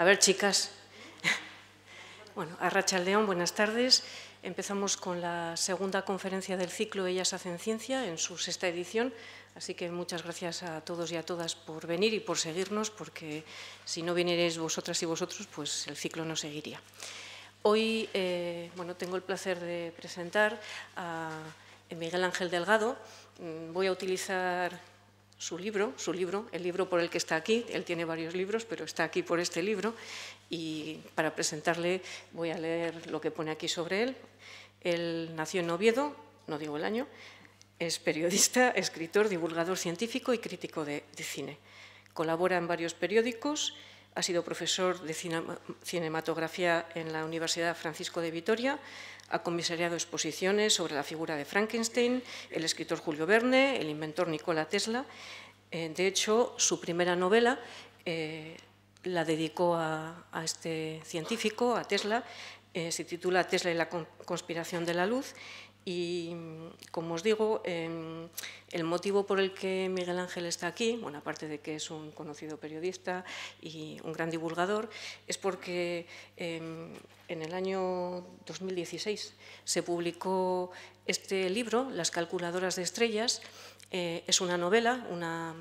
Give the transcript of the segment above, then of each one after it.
A ver, chicas. Bueno, a León, buenas tardes. Empezamos con la segunda conferencia del ciclo Ellas hacen ciencia en su sexta edición, así que muchas gracias a todos y a todas por venir y por seguirnos, porque si no vinierais vosotras y vosotros, pues el ciclo no seguiría. Hoy eh, bueno, tengo el placer de presentar a Miguel Ángel Delgado. Mm, voy a utilizar su libro, su libro, el libro por el que está aquí, él tiene varios libros, pero está aquí por este libro, y para presentarle voy a leer lo que pone aquí sobre él. Él nació en Oviedo, no digo el año, es periodista, escritor, divulgador científico y crítico de, de cine. Colabora en varios periódicos, ha sido profesor de cinematografía en la Universidad Francisco de Vitoria, ha comisariado exposiciones sobre la figura de Frankenstein, el escritor Julio Verne, el inventor Nikola Tesla. Eh, de hecho, su primera novela eh, la dedicó a, este científico, a Tesla, eh, se titula Tesla y la conspiración de la luz y, como os digo, em, el motivo por el que Miguel Ángel está aquí, bueno, aparte de que es un conocido periodista y un gran divulgador, es porque em, en el año 2016 se publicó este libro, Las calculadoras de estrellas. Eh, es una novela, una,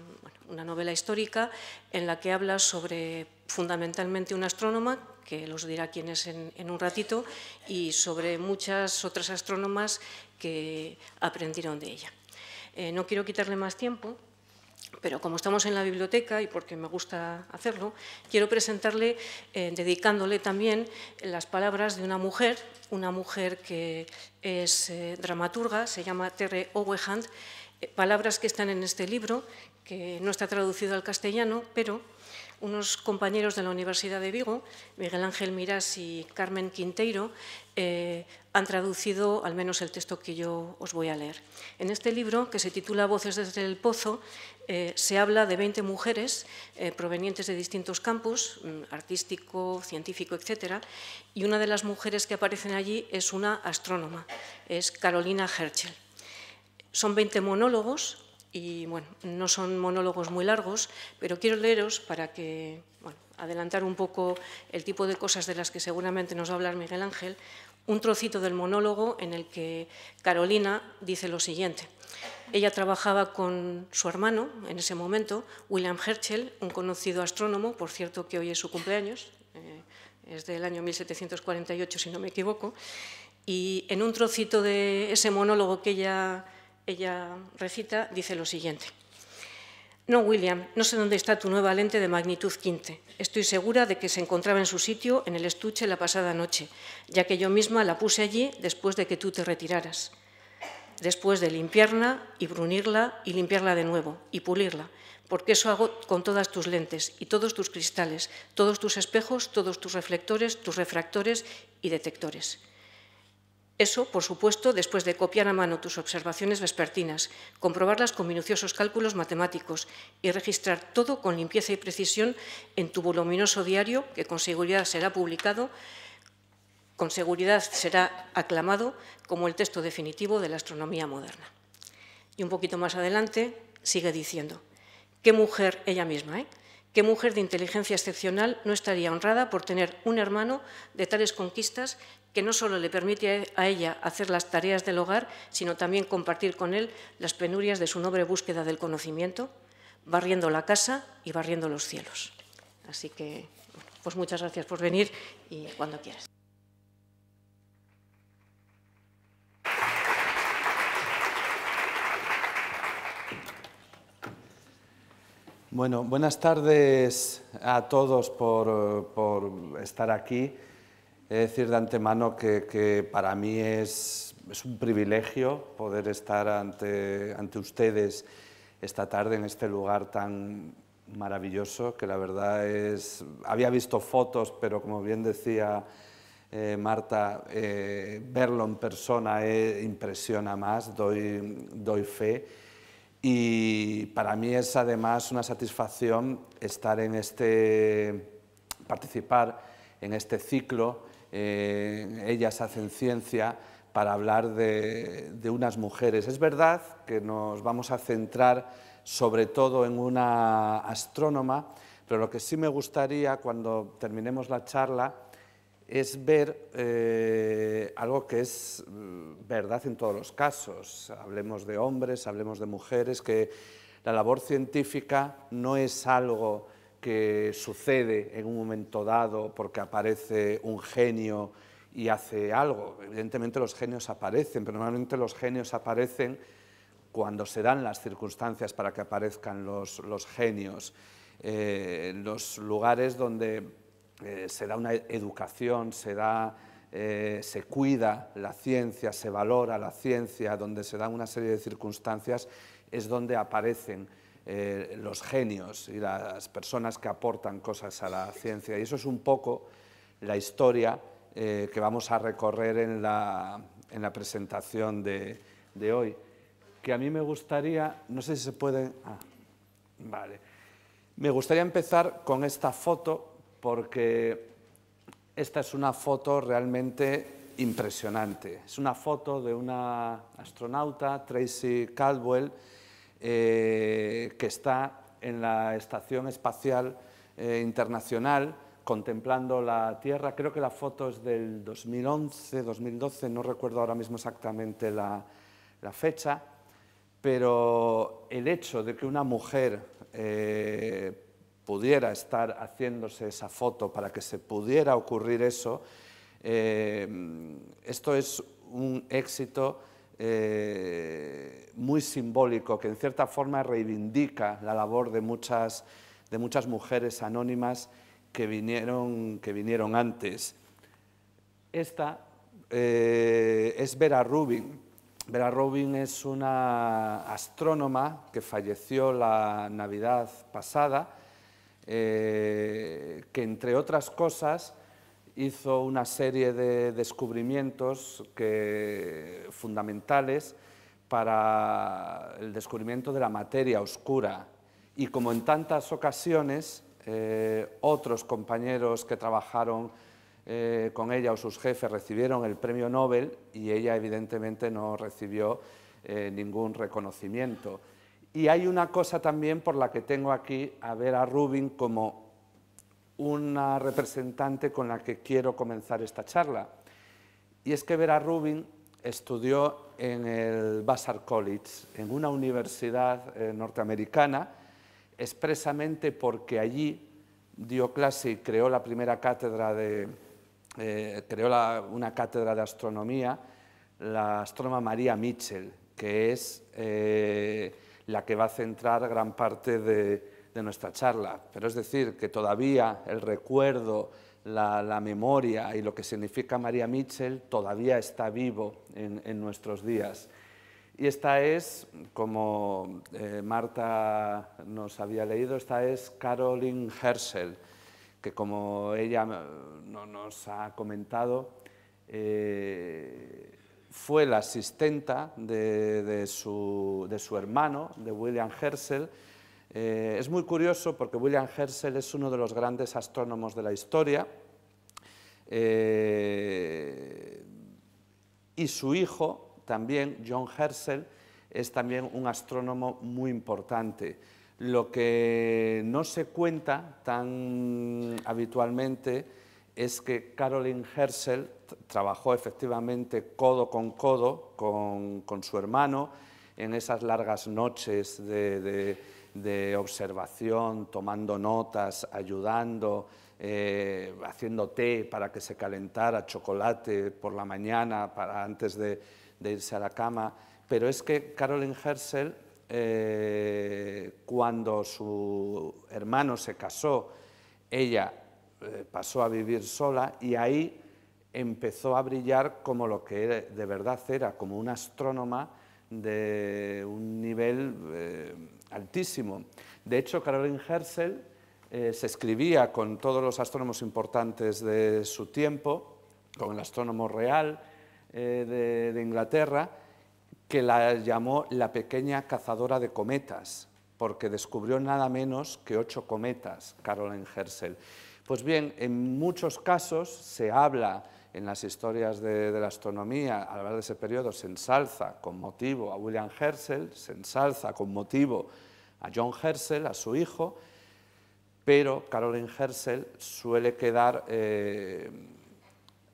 novela histórica en la que habla sobre fundamentalmente una astrónoma, que los dirá quién es en, un ratito, y sobre muchas otras astrónomas que aprendieron de ella. Eh, no quiero quitarle más tiempo, pero como estamos en la biblioteca y porque me gusta hacerlo, quiero presentarle, eh, dedicándole también las palabras de una mujer, una mujer que es eh, dramaturga, se llama Terre Owehand, eh, palabras que están en este libro, que no está traducido al castellano, pero unos compañeros de la Universidad de Vigo, Miguel Ángel Mirás y Carmen Quinteiro, eh, han traducido al menos el texto que yo os voy a leer. En este libro, que se titula Voces desde el Pozo, eh, se habla de 20 mujeres eh, provenientes de distintos campos, mm, artístico, científico, etc. Y una de las mujeres que aparecen allí es una astrónoma, es Carolina Herschel. Son 20 monólogos y bueno, no son monólogos muy largos, pero quiero leeros para que, adelantar un poco el tipo de cosas de las que seguramente nos va a hablar Miguel Ángel, un trocito del monólogo en el que Carolina dice lo siguiente. Ella trabajaba con su hermano en ese momento, William Herschel, un conocido astrónomo, por cierto que hoy es su cumpleaños, eh, es del año 1748 si no me equivoco, y en un trocito de ese monólogo que ella ella recita, dice lo siguiente. No, William, no sé dónde está tu nueva lente de magnitud quinte. Estoy segura de que se encontraba en su sitio, en el estuche, la pasada noche, ya que yo misma la puse allí después de que tú te retiraras. Después de limpiarla y brunirla y limpiarla de nuevo y pulirla, porque eso hago con todas tus lentes y todos tus cristales, todos tus espejos, todos tus reflectores, tus refractores y detectores. Eso, por supuesto, después de copiar a mano tus observaciones vespertinas, comprobarlas con minuciosos cálculos matemáticos y registrar todo con limpieza y precisión en tu voluminoso diario, que con seguridad será publicado, con seguridad será aclamado como el texto definitivo de la astronomía moderna. Y un poquito más adelante sigue diciendo, qué mujer ella misma, ¿eh? ¿Qué mujer de inteligencia excepcional no estaría honrada por tener un hermano de tales conquistas que no solo le permite a ella hacer las tareas del hogar, sino también compartir con él las penurias de su noble búsqueda del conocimiento, barriendo la casa y barriendo los cielos? Así que, pues muchas gracias por venir y cuando quieras. Bueno, buenas tardes a todos por, estar aquí. He de decir de antemano que, para mí es, un privilegio poder estar ante, ustedes esta tarde en este lugar tan maravilloso, que la verdad es... Había visto fotos, pero como bien decía eh, Marta, eh, verlo en persona eh, impresiona más, doy fe y para mí es además una satisfacción estar en este, participar en este ciclo, eh, Ellas hacen ciencia, para hablar de, unas mujeres. Es verdad que nos vamos a centrar sobre todo en una astrónoma, pero lo que sí me gustaría cuando terminemos la charla es ver eh, algo que es verdad en todos los casos. Hablemos de hombres, hablemos de mujeres, que la labor científica no es algo que sucede en un momento dado porque aparece un genio y hace algo. Evidentemente los genios aparecen, pero normalmente los genios aparecen cuando se dan las circunstancias para que aparezcan los, genios. Eh, en los lugares donde eh, se da una educación, se da eh, se cuida la ciencia, se valora la ciencia, donde se dan una serie de circunstancias, es donde aparecen eh, los genios y las personas que aportan cosas a la ciencia. Y eso es un poco la historia eh, que vamos a recorrer en la, presentación de, de, hoy. Que a mí me gustaría, no sé si se puede... Ah, vale. Me gustaría empezar con esta foto porque esta es una foto realmente impresionante. Es una foto de una astronauta, Tracy Caldwell, eh, que está en la Estación Espacial eh, Internacional contemplando la Tierra. Creo que la foto es del 2011, 2012, no recuerdo ahora mismo exactamente la, fecha, pero el hecho de que una mujer eh, pudiera estar haciéndose esa foto, para que se pudiera ocurrir eso, eh, esto es un éxito eh, muy simbólico que en cierta forma reivindica la labor de muchas, mujeres anónimas que vinieron, antes. Esta eh, es Vera Rubin. Vera Rubin es una astrónoma que falleció la Navidad pasada eh, que entre otras cosas hizo una serie de descubrimientos fundamentales para el descubrimiento de la materia oscura. Y como en tantas ocasiones, eh, otros compañeros que trabajaron eh, con ella o sus jefes recibieron el premio Nobel y ella evidentemente no recibió ningún reconocimiento. Y hay una cosa también por la que tengo aquí a Vera Rubin como una representante con la que quiero comenzar esta charla. Y es que Vera Rubin estudió en el Vassar College, en una universidad eh, norteamericana, expresamente porque allí dio clase y creó la primera cátedra de, eh, creó una cátedra de astronomía, la astrónoma María Mitchell, que es eh, la que va a centrar gran parte de, nuestra charla. Pero es decir, que todavía el recuerdo, la, memoria y lo que significa María Mitchell todavía está vivo en, nuestros días. Y esta es, como eh, Marta nos había leído, esta es Caroline Herschel, que como ella eh, nos ha comentado, eh, fue la asistenta de, su, hermano, de William Herschel. Eh, es muy curioso porque William Herschel es uno de los grandes astrónomos de la historia eh, y su hijo, también John Herschel, es también un astrónomo muy importante. Lo que no se cuenta tan habitualmente es que Caroline Herschel trabajó efectivamente codo con codo con, su hermano en esas largas noches de, observación, tomando notas, ayudando, eh, haciendo té para que se calentara, chocolate por la mañana para antes de, irse a la cama. Pero es que Caroline Herschel, eh, cuando su hermano se casó, ella eh, pasó a vivir sola y ahí empezó a brillar como lo que de verdad era, como una astrónoma de un nivel eh, altísimo. De hecho, Caroline Herschel eh, se escribía con todos los astrónomos importantes de su tiempo, con el astrónomo real de, de Inglaterra, que la llamó la pequeña cazadora de cometas, porque descubrió nada menos que ocho cometas, Caroline Herschel. Pues bien, en muchos casos se habla en las historias de, la astronomía, a lo largo de ese periodo, se ensalza con motivo a William Herschel, se ensalza con motivo a John Herschel, a su hijo, pero Caroline Herschel suele quedar eh,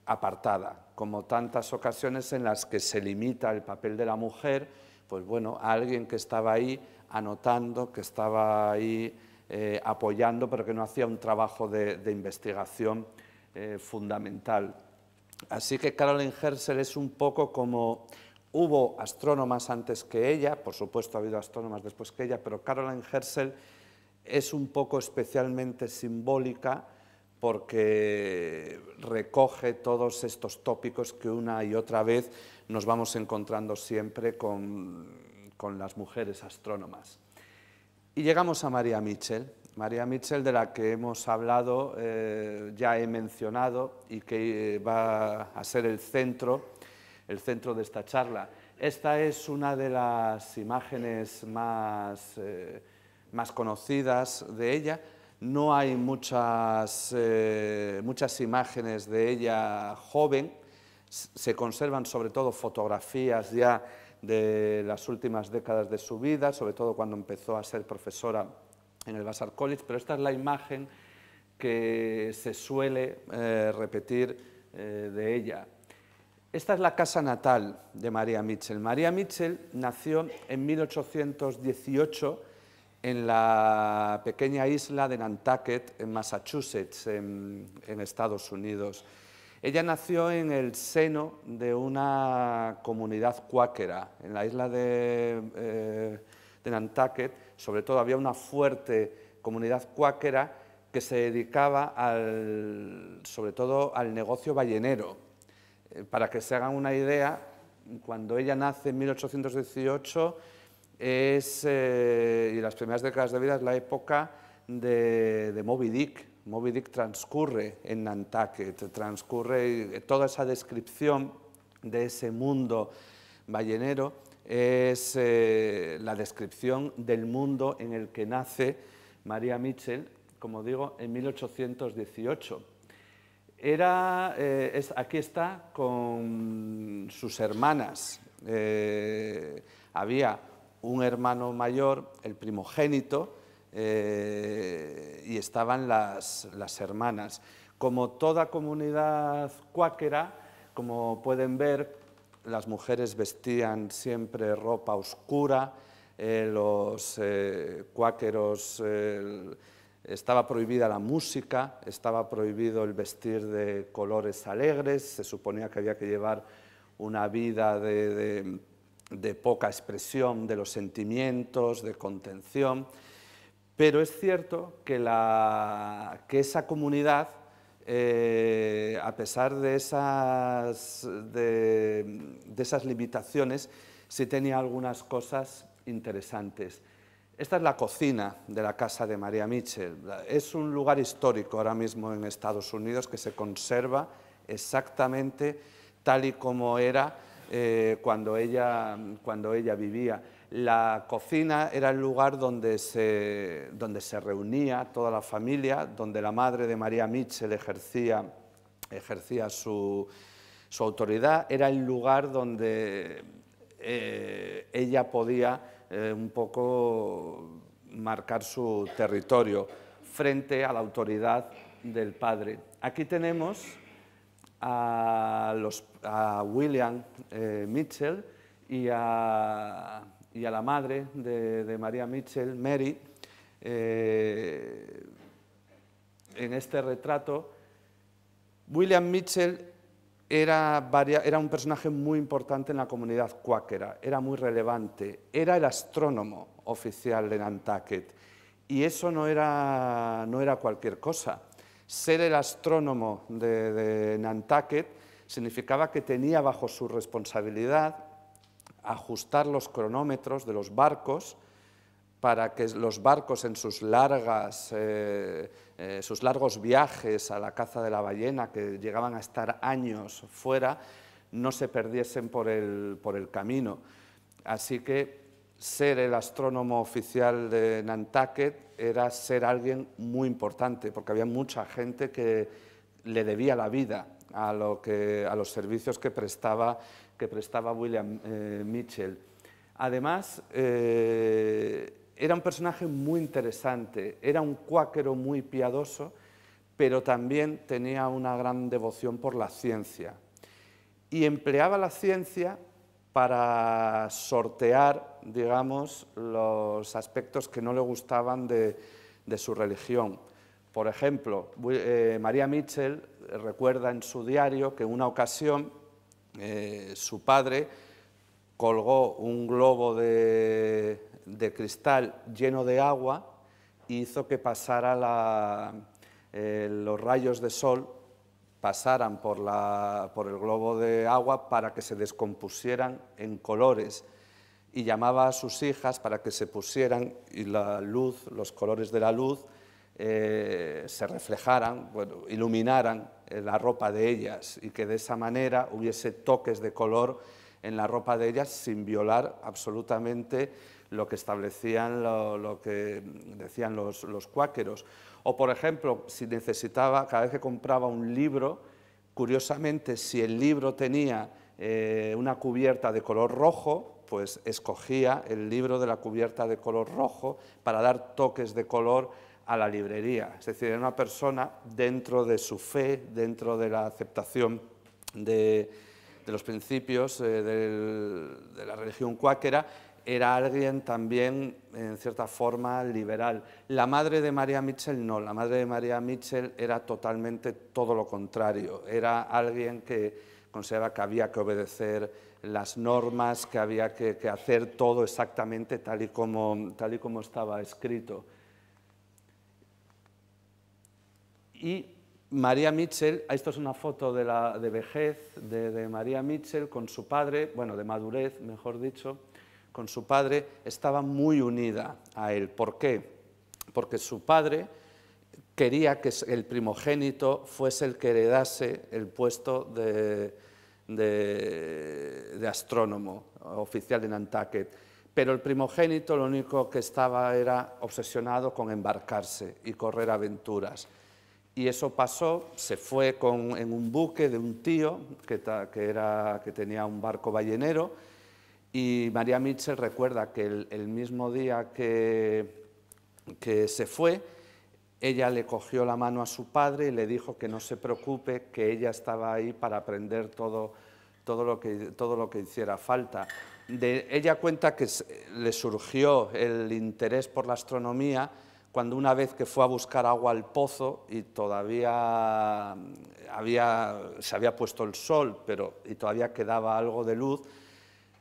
apartada, como tantas ocasiones en las que se limita el papel de la mujer, pues bueno, a alguien que estaba ahí anotando, que estaba ahí eh, apoyando, pero que no hacía un trabajo de, investigación eh, fundamental. Así que Caroline Herschel es un poco como hubo astrónomas antes que ella, por supuesto ha habido astrónomas después que ella, pero Caroline Herschel es un poco especialmente simbólica porque recoge todos estos tópicos que una y otra vez nos vamos encontrando siempre con las mujeres astrónomas. Y llegamos a María Mitchell. María Mitchell, de la que hemos hablado, eh, ya he mencionado, y que eh, va a ser el centro, el centro de esta charla. Esta es una de las imágenes más, eh, más conocidas de ella. No hay muchas, muchas imágenes de ella joven, se conservan sobre todo fotografías ya de las últimas décadas de su vida, sobre todo cuando empezó a ser profesora en el Vassar College, pero esta es la imagen que se suele eh, repetir eh, de ella. Esta es la casa natal de María Mitchell. María Mitchell nació en 1818 en la pequeña isla de Nantucket, en Massachusetts, en Estados Unidos. Ella nació en el seno de una comunidad cuáquera, en la isla eh, de, Nantucket, sobre todo había una fuerte comunidad cuáquera que se dedicaba al, sobre todo al negocio ballenero. Eh, para que se hagan una idea, cuando ella nace en 1818 es, eh, y las primeras décadas de vida es la época de, de Moby Dick, Moby Dick transcurre en Nantucket, transcurre toda esa descripción de ese mundo ballenero, es eh, la descripción del mundo en el que nace María Mitchell, como digo, en 1818. Era, eh, aquí está con sus hermanas. Eh, había un hermano mayor, el primogénito, eh, y estaban las, hermanas. Como toda comunidad cuáquera, como pueden ver, las mujeres vestían siempre ropa oscura, eh, los eh, cuáqueros estaba prohibida la música, estaba prohibido el vestir de colores alegres, se suponía que había que llevar una vida de poca expresión de los sentimientos, de contención. Pero es cierto que, esa comunidad, eh, a pesar de esas, limitaciones, sí tenía algunas cosas interesantes. Esta es la cocina de la casa de María Mitchell. Es un lugar histórico ahora mismo en Estados Unidos que se conserva exactamente tal y como era eh, cuando ella vivía. La cocina era el lugar donde se, donde se reunía toda la familia, donde la madre de María Mitchell ejercía, ejercía su, autoridad, era el lugar donde eh, ella podía eh, un poco marcar su territorio frente a la autoridad del padre. Aquí tenemos a, los, William eh, Mitchell y a y a la madre de, María Mitchell, Mary, eh, en este retrato, William Mitchell era, un personaje muy importante en la comunidad cuáquera, era muy relevante, era el astrónomo oficial de Nantucket y eso no era, no era cualquier cosa. Ser el astrónomo de, de Nantucket significaba que tenía bajo su responsabilidad ajustar los cronómetros de los barcos para que los barcos en sus, largas, eh, eh, sus largos viajes a la caza de la ballena, que llegaban a estar años fuera, no se perdiesen por el, camino. Así que ser el astrónomo oficial de Nantucket era ser alguien muy importante, porque había mucha gente que le debía la vida a, que, a los servicios que prestaba que prestaba William eh, Mitchell. Además, eh, era un personaje muy interesante, era un cuáquero muy piadoso, pero también tenía una gran devoción por la ciencia. Y empleaba la ciencia para sortear, digamos, los aspectos que no le gustaban de, su religión. Por ejemplo, eh, María Mitchell recuerda en su diario que en una ocasión eh, su padre colgó un globo de, cristal lleno de agua e hizo que pasara eh, los rayos de sol pasaran por, el globo de agua para que se descompusieran en colores y llamaba a sus hijas para que se pusieran y la luz, los colores de la luz, eh, se reflejaran, iluminaran eh, la ropa de ellas y que de esa manera hubiese toques de color en la ropa de ellas sin violar absolutamente lo que establecían, lo, que decían los, cuáqueros. O, por ejemplo, si necesitaba, cada vez que compraba un libro, curiosamente, si el libro tenía eh, una cubierta de color rojo, pues escogía el libro de la cubierta de color rojo para dar toques de color a la librería. Es decir, era una persona dentro de su fe, dentro de la aceptación de, los principios eh, de la religión cuáquera, era alguien también, en cierta forma, liberal. La madre de María Mitchell no, la madre de María Mitchell era totalmente todo lo contrario. Era alguien que consideraba que había que obedecer las normas, que había que, hacer todo exactamente tal y tal y como estaba escrito. Y María Mitchell, esto es una foto de, vejez de, María Mitchell con su padre, bueno, de madurez, mejor dicho, con su padre, estaba muy unida a él. ¿Por qué? Porque su padre quería que el primogénito fuese el que heredase el puesto de, astrónomo oficial de Nantucket. Pero el primogénito lo único que estaba era obsesionado con embarcarse y correr aventuras. Y eso pasó, se fue en un buque de un tío que, tenía un barco ballenero y María Mitchell recuerda que el, mismo día que, se fue, ella le cogió la mano a su padre y le dijo que no se preocupe, que ella estaba ahí para aprender todo, lo, que, hiciera falta. ella cuenta que le surgió el interés por la astronomía cuando una vez que fue a buscar agua al pozo y todavía mm, había, se había puesto el sol pero, y todavía quedaba algo de luz,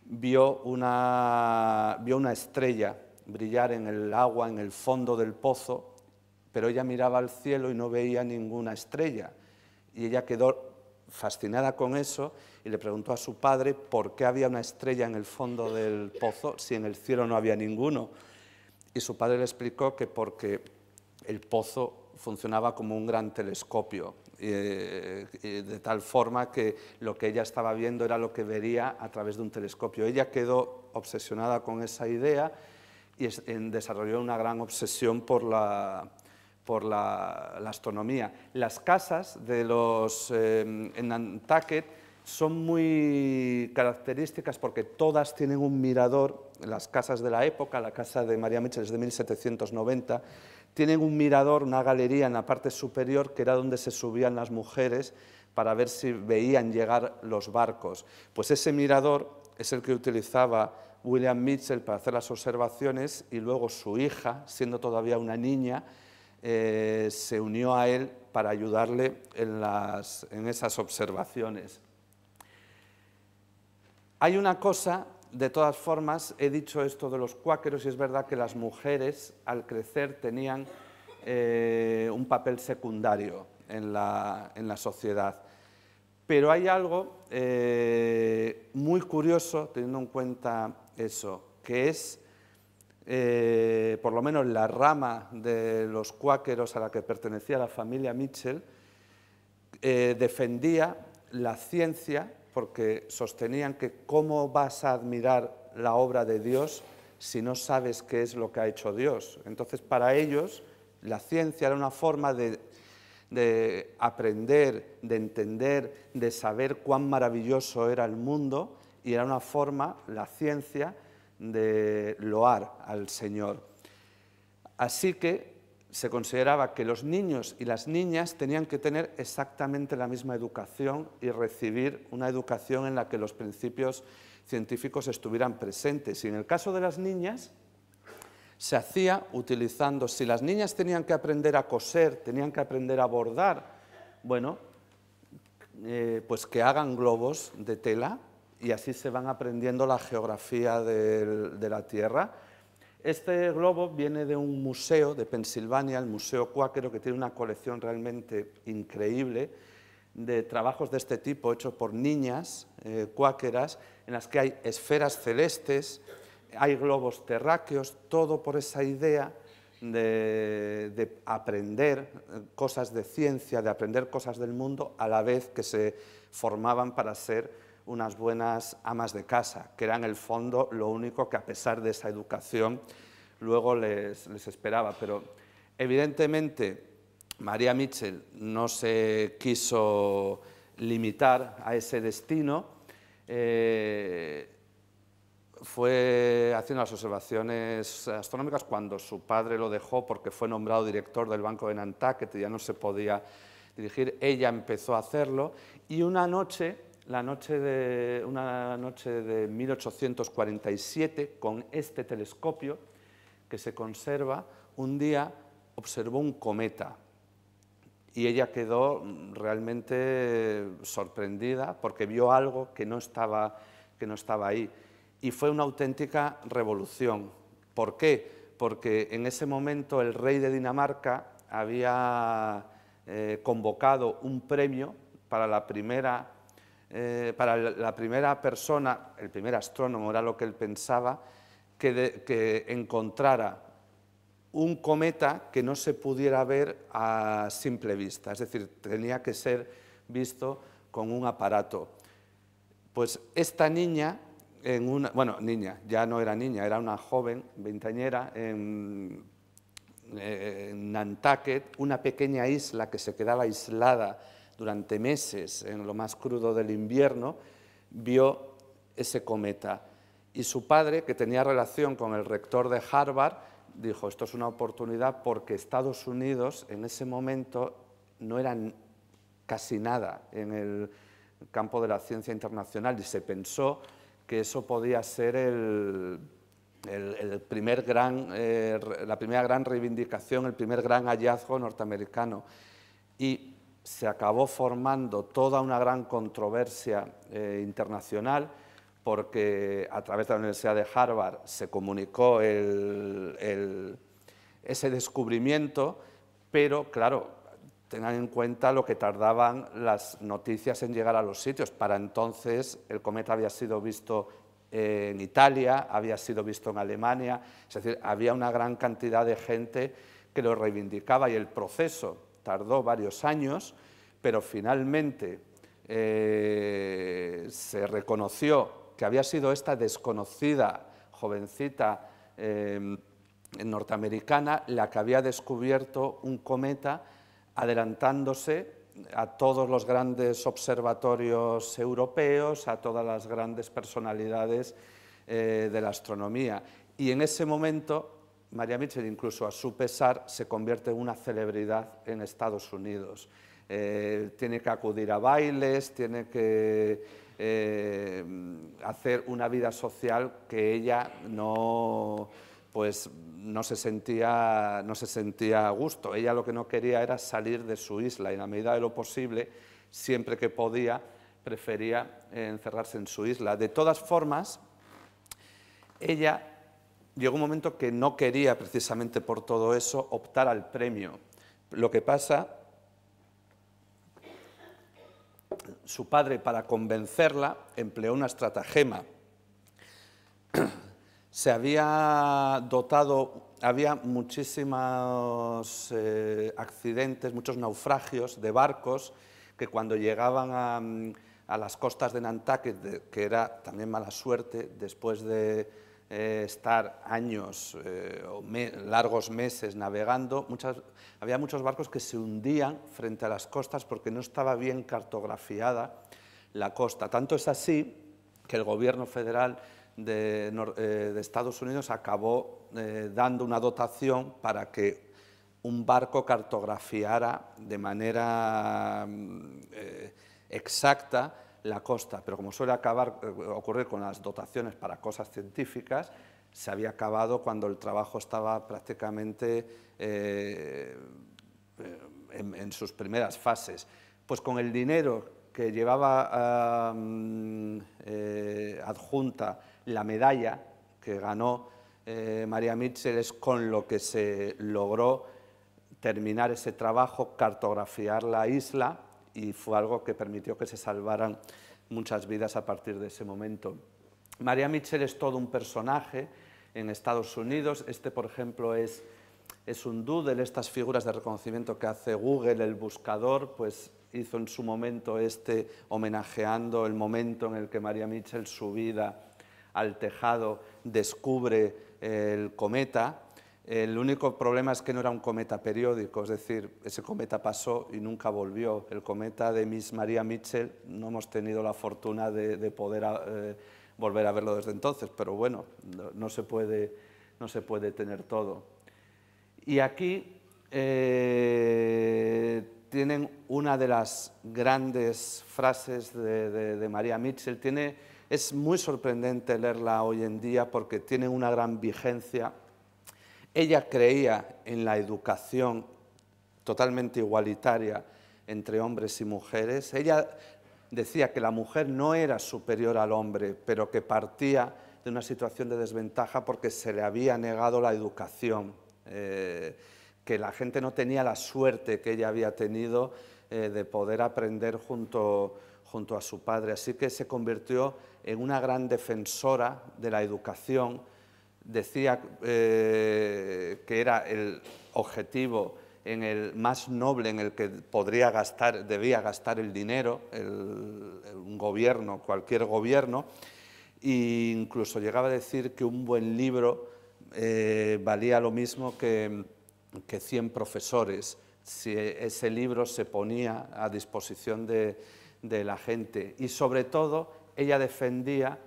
vio una, vio una estrella brillar en el agua, en el fondo del pozo, pero ella miraba al cielo y no veía ninguna estrella. Y ella quedó fascinada con eso y le preguntó a su padre por qué había una estrella en el fondo del pozo si en el cielo no había ninguno y su padre le explicó que porque el pozo funcionaba como un gran telescopio, eh, eh, de tal forma que lo que ella estaba viendo era lo que vería a través de un telescopio. Ella quedó obsesionada con esa idea y desarrolló una gran obsesión por la, astronomía. Las casas de los eh, en Nantucket son muy características porque todas tienen un mirador, las casas de la época, la casa de María Mitchell es de 1790, tienen un mirador, una galería en la parte superior que era donde se subían las mujeres para ver si veían llegar los barcos. Pues ese mirador es el que utilizaba William Mitchell para hacer las observaciones y luego su hija, siendo todavía una niña, eh, se unió a él para ayudarle en esas observaciones. Hay una cosa, de todas formas, he dicho esto de los cuáqueros y es verdad que las mujeres al crecer tenían eh, un papel secundario en la, sociedad. Pero hay algo eh, muy curioso, teniendo en cuenta eso, que es, eh, por lo menos la rama de los cuáqueros a la que pertenecía la familia Mitchell, defendía la ciencia porque sostenían que cómo vas a admirar la obra de Dios si no sabes qué es lo que ha hecho Dios. Entonces, para ellos, la ciencia era una forma de, aprender, de entender, de saber cuán maravilloso era el mundo y era una forma, la ciencia, de loar al Señor. Así que se consideraba que los niños y las niñas tenían que tener exactamente la misma educación y recibir una educación en la que los principios científicos estuvieran presentes. Y en el caso de las niñas, se hacía utilizando, si las niñas tenían que aprender a coser, tenían que aprender a bordar, bueno, eh, pues que hagan globos de tela y así se van aprendiendo la geografía de la Tierra este globo viene de un museo de Pensilvania, el Museo Cuáquero, que tiene una colección realmente increíble de trabajos de este tipo hechos por niñas cuáqueras, eh, en las que hay esferas celestes, hay globos terráqueos, todo por esa idea de, aprender cosas de ciencia, de aprender cosas del mundo, a la vez que se formaban para ser unas buenas amas de casa, que eran el fondo lo único que a pesar de esa educación luego les, esperaba. Pero evidentemente María Mitchell no se quiso limitar a ese destino, eh, fue haciendo las observaciones astronómicas cuando su padre lo dejó porque fue nombrado director del Banco de Nantucket y ya no se podía dirigir. Ella empezó a hacerlo y una noche la noche de, una noche de 1847 con este telescopio que se conserva, un día observó un cometa y ella quedó realmente sorprendida porque vio algo que no estaba, que no estaba ahí. Y fue una auténtica revolución. ¿Por qué? Porque en ese momento el rey de Dinamarca había eh, convocado un premio para la primera eh, para la primera persona, el primer astrónomo era lo que él pensaba, que, encontrara un cometa que no se pudiera ver a simple vista, es decir, tenía que ser visto con un aparato. Pues esta niña, bueno, niña, ya no era niña, era una joven veinteañera en, eh, en Nantucket, una pequeña isla que se quedaba aislada durante meses, en lo más crudo del invierno, vio ese cometa. Y su padre, que tenía relación con el rector de Harvard, dijo, esto es una oportunidad porque Estados Unidos en ese momento no eran casi nada en el campo de la ciencia internacional y se pensó que eso podía ser el, primer gran, eh, la primera gran reivindicación, el primer gran hallazgo norteamericano. Y se acabó formando toda una gran controversia eh, internacional porque a través de la Universidad de Harvard se comunicó ese descubrimiento, pero claro, tengan en cuenta lo que tardaban las noticias en llegar a los sitios. Para entonces el cometa había sido visto en Italia, había sido visto en Alemania, es decir, había una gran cantidad de gente que lo reivindicaba y el proceso tardó varios años, pero finalmente eh, se reconoció que había sido esta desconocida jovencita eh, norteamericana la que había descubierto un cometa adelantándose a todos los grandes observatorios europeos, a todas las grandes personalidades eh, de la astronomía. Y en ese momento María Mitchell, incluso a su pesar, se convierte en una celebridad en Estados Unidos. Eh, tiene que acudir a bailes, tiene que eh, hacer una vida social que ella no, pues, no, se sentía, no se sentía a gusto. Ella lo que no quería era salir de su isla y en la medida de lo posible, siempre que podía, prefería encerrarse en su isla. De todas formas, ella llegó un momento que no quería precisamente por todo eso optar al premio. Lo que pasa, su padre para convencerla empleó una estratagema. Se había dotado, había muchísimos eh, accidentes, muchos naufragios de barcos que cuando llegaban a, mm, a las costas de Nantucket, que era también mala suerte, después de eh, estar años eh, o largos meses navegando, había muchos barcos que se hundían frente a las costas porque no estaba bien cartografiada la costa. Tanto es así que el gobierno federal de eh, Estados Unidos acabó dando una dotación para que un barco cartografiara de manera mm, exacta la costa, pero como suele acabar, eh, ocurrir con las dotaciones para cosas científicas, se había acabado cuando el trabajo estaba prácticamente eh, eh, en, sus primeras fases. Pues con el dinero que llevaba adjunta la medalla que ganó María Mitchell es con lo que se logró terminar ese trabajo, cartografiar la isla y fue algo que permitió que se salvaran muchas vidas a partir de ese momento. María Mitchell es todo un personaje en Estados Unidos. Este, por ejemplo, es, un doodle, estas figuras de reconocimiento que hace Google, el buscador, pues hizo en su momento este homenajeando el momento en el que María Mitchell, subida al tejado, descubre el cometa el único problema es que no era un cometa periódico, es decir, ese cometa pasó y nunca volvió. El cometa de Miss María Mitchell no hemos tenido la fortuna de, poder eh, volver a verlo desde entonces, pero bueno, no, se, puede, tener todo. Y aquí eh, tienen una de las grandes frases de, María Mitchell. es muy sorprendente leerla hoy en día porque tiene una gran vigencia ella creía en la educación totalmente igualitaria entre hombres y mujeres. Ella decía que la mujer no era superior al hombre, pero que partía de una situación de desventaja porque se le había negado la educación, eh, que la gente no tenía la suerte que ella había tenido eh, de poder aprender junto a su padre. Así que se convirtió en una gran defensora de la educación decía eh, que era el objetivo en el más noble en el que podría gastar, debía gastar el dinero, un gobierno, cualquier gobierno, e incluso llegaba a decir que un buen libro eh, valía lo mismo que, que 100 profesores, si ese libro se ponía a disposición de, de la gente. Y sobre todo, ella defendía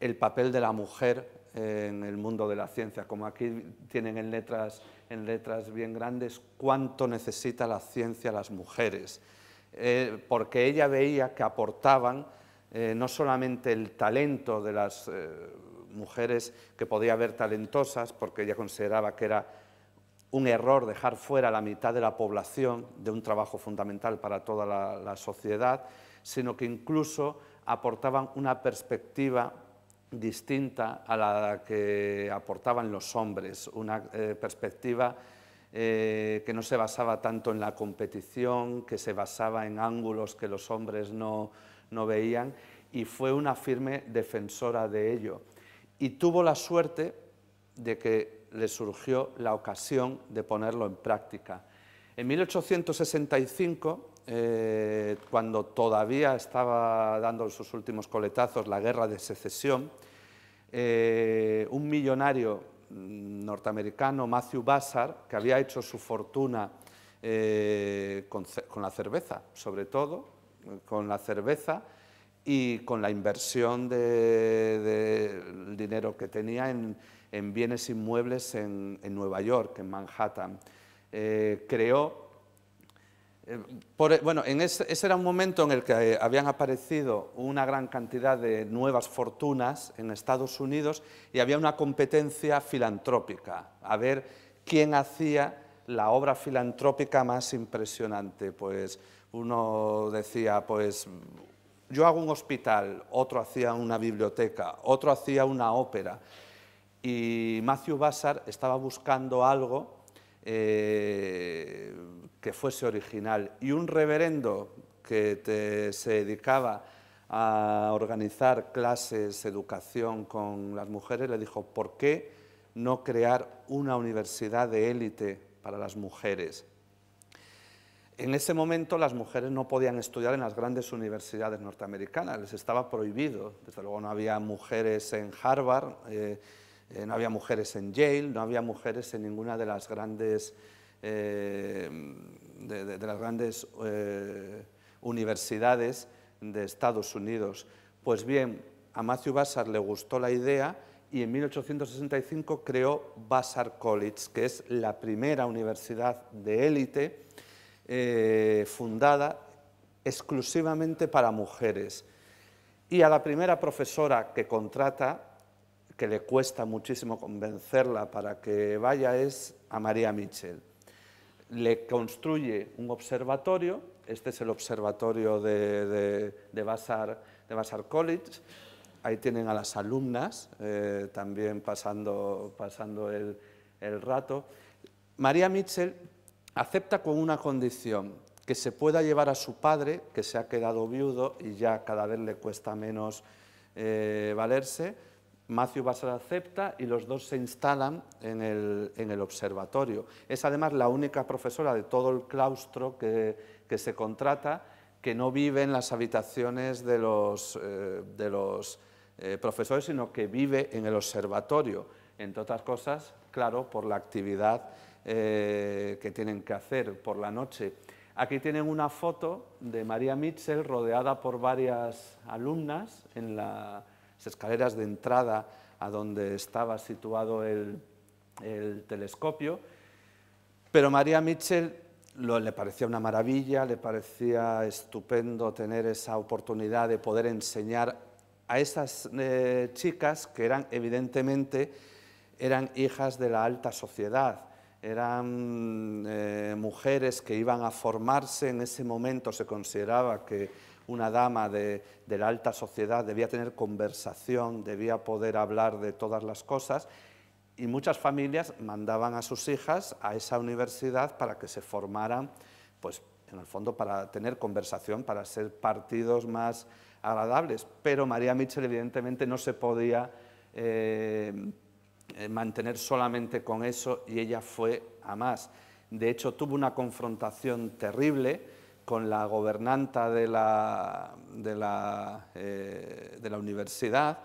el papel de la mujer en el mundo de la ciencia, como aquí tienen en letras, en letras bien grandes cuánto necesita la ciencia las mujeres, eh, porque ella veía que aportaban eh, no solamente el talento de las eh, mujeres que podía haber talentosas, porque ella consideraba que era un error dejar fuera la mitad de la población de un trabajo fundamental para toda la, la sociedad, sino que incluso aportaban una perspectiva distinta a la que aportaban los hombres, una eh, perspectiva eh, que no se basaba tanto en la competición, que se basaba en ángulos que los hombres no, no veían, y fue una firme defensora de ello. Y tuvo la suerte de que le surgió la ocasión de ponerlo en práctica. En 1865 eh, cuando todavía estaba dando sus últimos coletazos la guerra de secesión, eh, un millonario norteamericano, Matthew Bassar, que había hecho su fortuna eh, con, la cerveza, sobre todo, con la cerveza y con la inversión del de, dinero que tenía en, bienes inmuebles en, en, Nueva York, en Manhattan. creó e, bueno, ese, era un momento en el que eh, habían aparecido una gran cantidad de nuevas fortunas en Estados Unidos y había una competencia filantrópica, a ver quién hacía la obra filantrópica más impresionante. Pues uno decía, pues yo hago un hospital, otro hacía una biblioteca, otro hacía una ópera. Y Matthew Bassar estaba buscando algo eh, fuese original y un reverendo que se dedicaba a organizar clases, educación con las mujeres, le dijo, ¿por qué no crear una universidad de élite para las mujeres? En ese momento las mujeres no podían estudiar en las grandes universidades norteamericanas, les estaba prohibido. Desde luego no había mujeres en Harvard, eh, eh, no había mujeres en Yale, no había mujeres en ninguna de las grandes eh, de, las grandes eh, universidades de Estados Unidos. Pues bien, a Matthew le gustó la idea y en 1865 creó Bassar College, que es la primera universidad de élite eh, fundada exclusivamente para mujeres. Y a la primera profesora que contrata, que le cuesta muchísimo convencerla para que vaya, es a María Mitchell le construye un observatorio, este es el observatorio de, de, Basar, College, ahí tienen a las alumnas eh, también pasando, el, rato. María Mitchell acepta con una condición, que se pueda llevar a su padre, que se ha quedado viudo y ya cada vez le cuesta menos eh, valerse, Matthew Bassett acepta y los dos se instalan en el, observatorio. Es además la única profesora de todo el claustro que, se contrata que no vive en las habitaciones de los, eh, eh, profesores, sino que vive en el observatorio, entre otras cosas, claro, por la actividad eh, que tienen que hacer por la noche. Aquí tienen una foto de María Mitchell rodeada por varias alumnas en la escaleras de entrada a donde estaba situado el, telescopio. Pero María Mitchell le parecía una maravilla, le parecía estupendo tener esa oportunidad de poder enseñar a esas eh, chicas que eran evidentemente eran hijas de la alta sociedad, eran eh, mujeres que iban a formarse en ese momento, se consideraba que una dama de, la alta sociedad, debía tener conversación, debía poder hablar de todas las cosas y muchas familias mandaban a sus hijas a esa universidad para que se formaran, pues en el fondo para tener conversación, para ser partidos más agradables. Pero María Mitchell evidentemente no se podía eh, eh, mantener solamente con eso y ella fue a más. De hecho tuvo una confrontación terrible con la gobernanta eh, de la, universidad,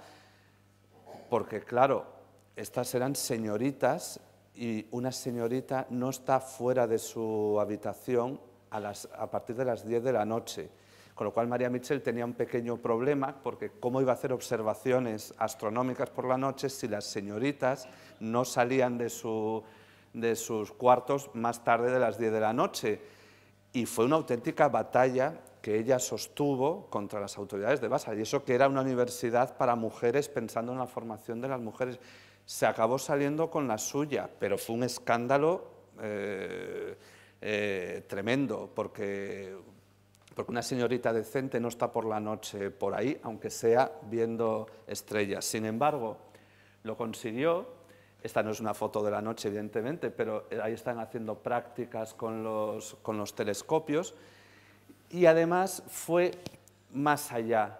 porque claro, estas eran señoritas y una señorita no está fuera de su habitación a, partir de las 10 de la noche. Con lo cual María Mitchell tenía un pequeño problema porque cómo iba a hacer observaciones astronómicas por la noche si las señoritas no salían de, de sus cuartos más tarde de las 10 de la noche y fue una auténtica batalla que ella sostuvo contra las autoridades de Basa. y eso que era una universidad para mujeres pensando en la formación de las mujeres. Se acabó saliendo con la suya, pero fue un escándalo eh, eh, tremendo, porque, porque una señorita decente no está por la noche por ahí, aunque sea viendo estrellas. Sin embargo, lo consiguió esta no es una foto de la noche, evidentemente, pero eh, ahí están haciendo prácticas con los, con los telescopios. Y además fue más allá.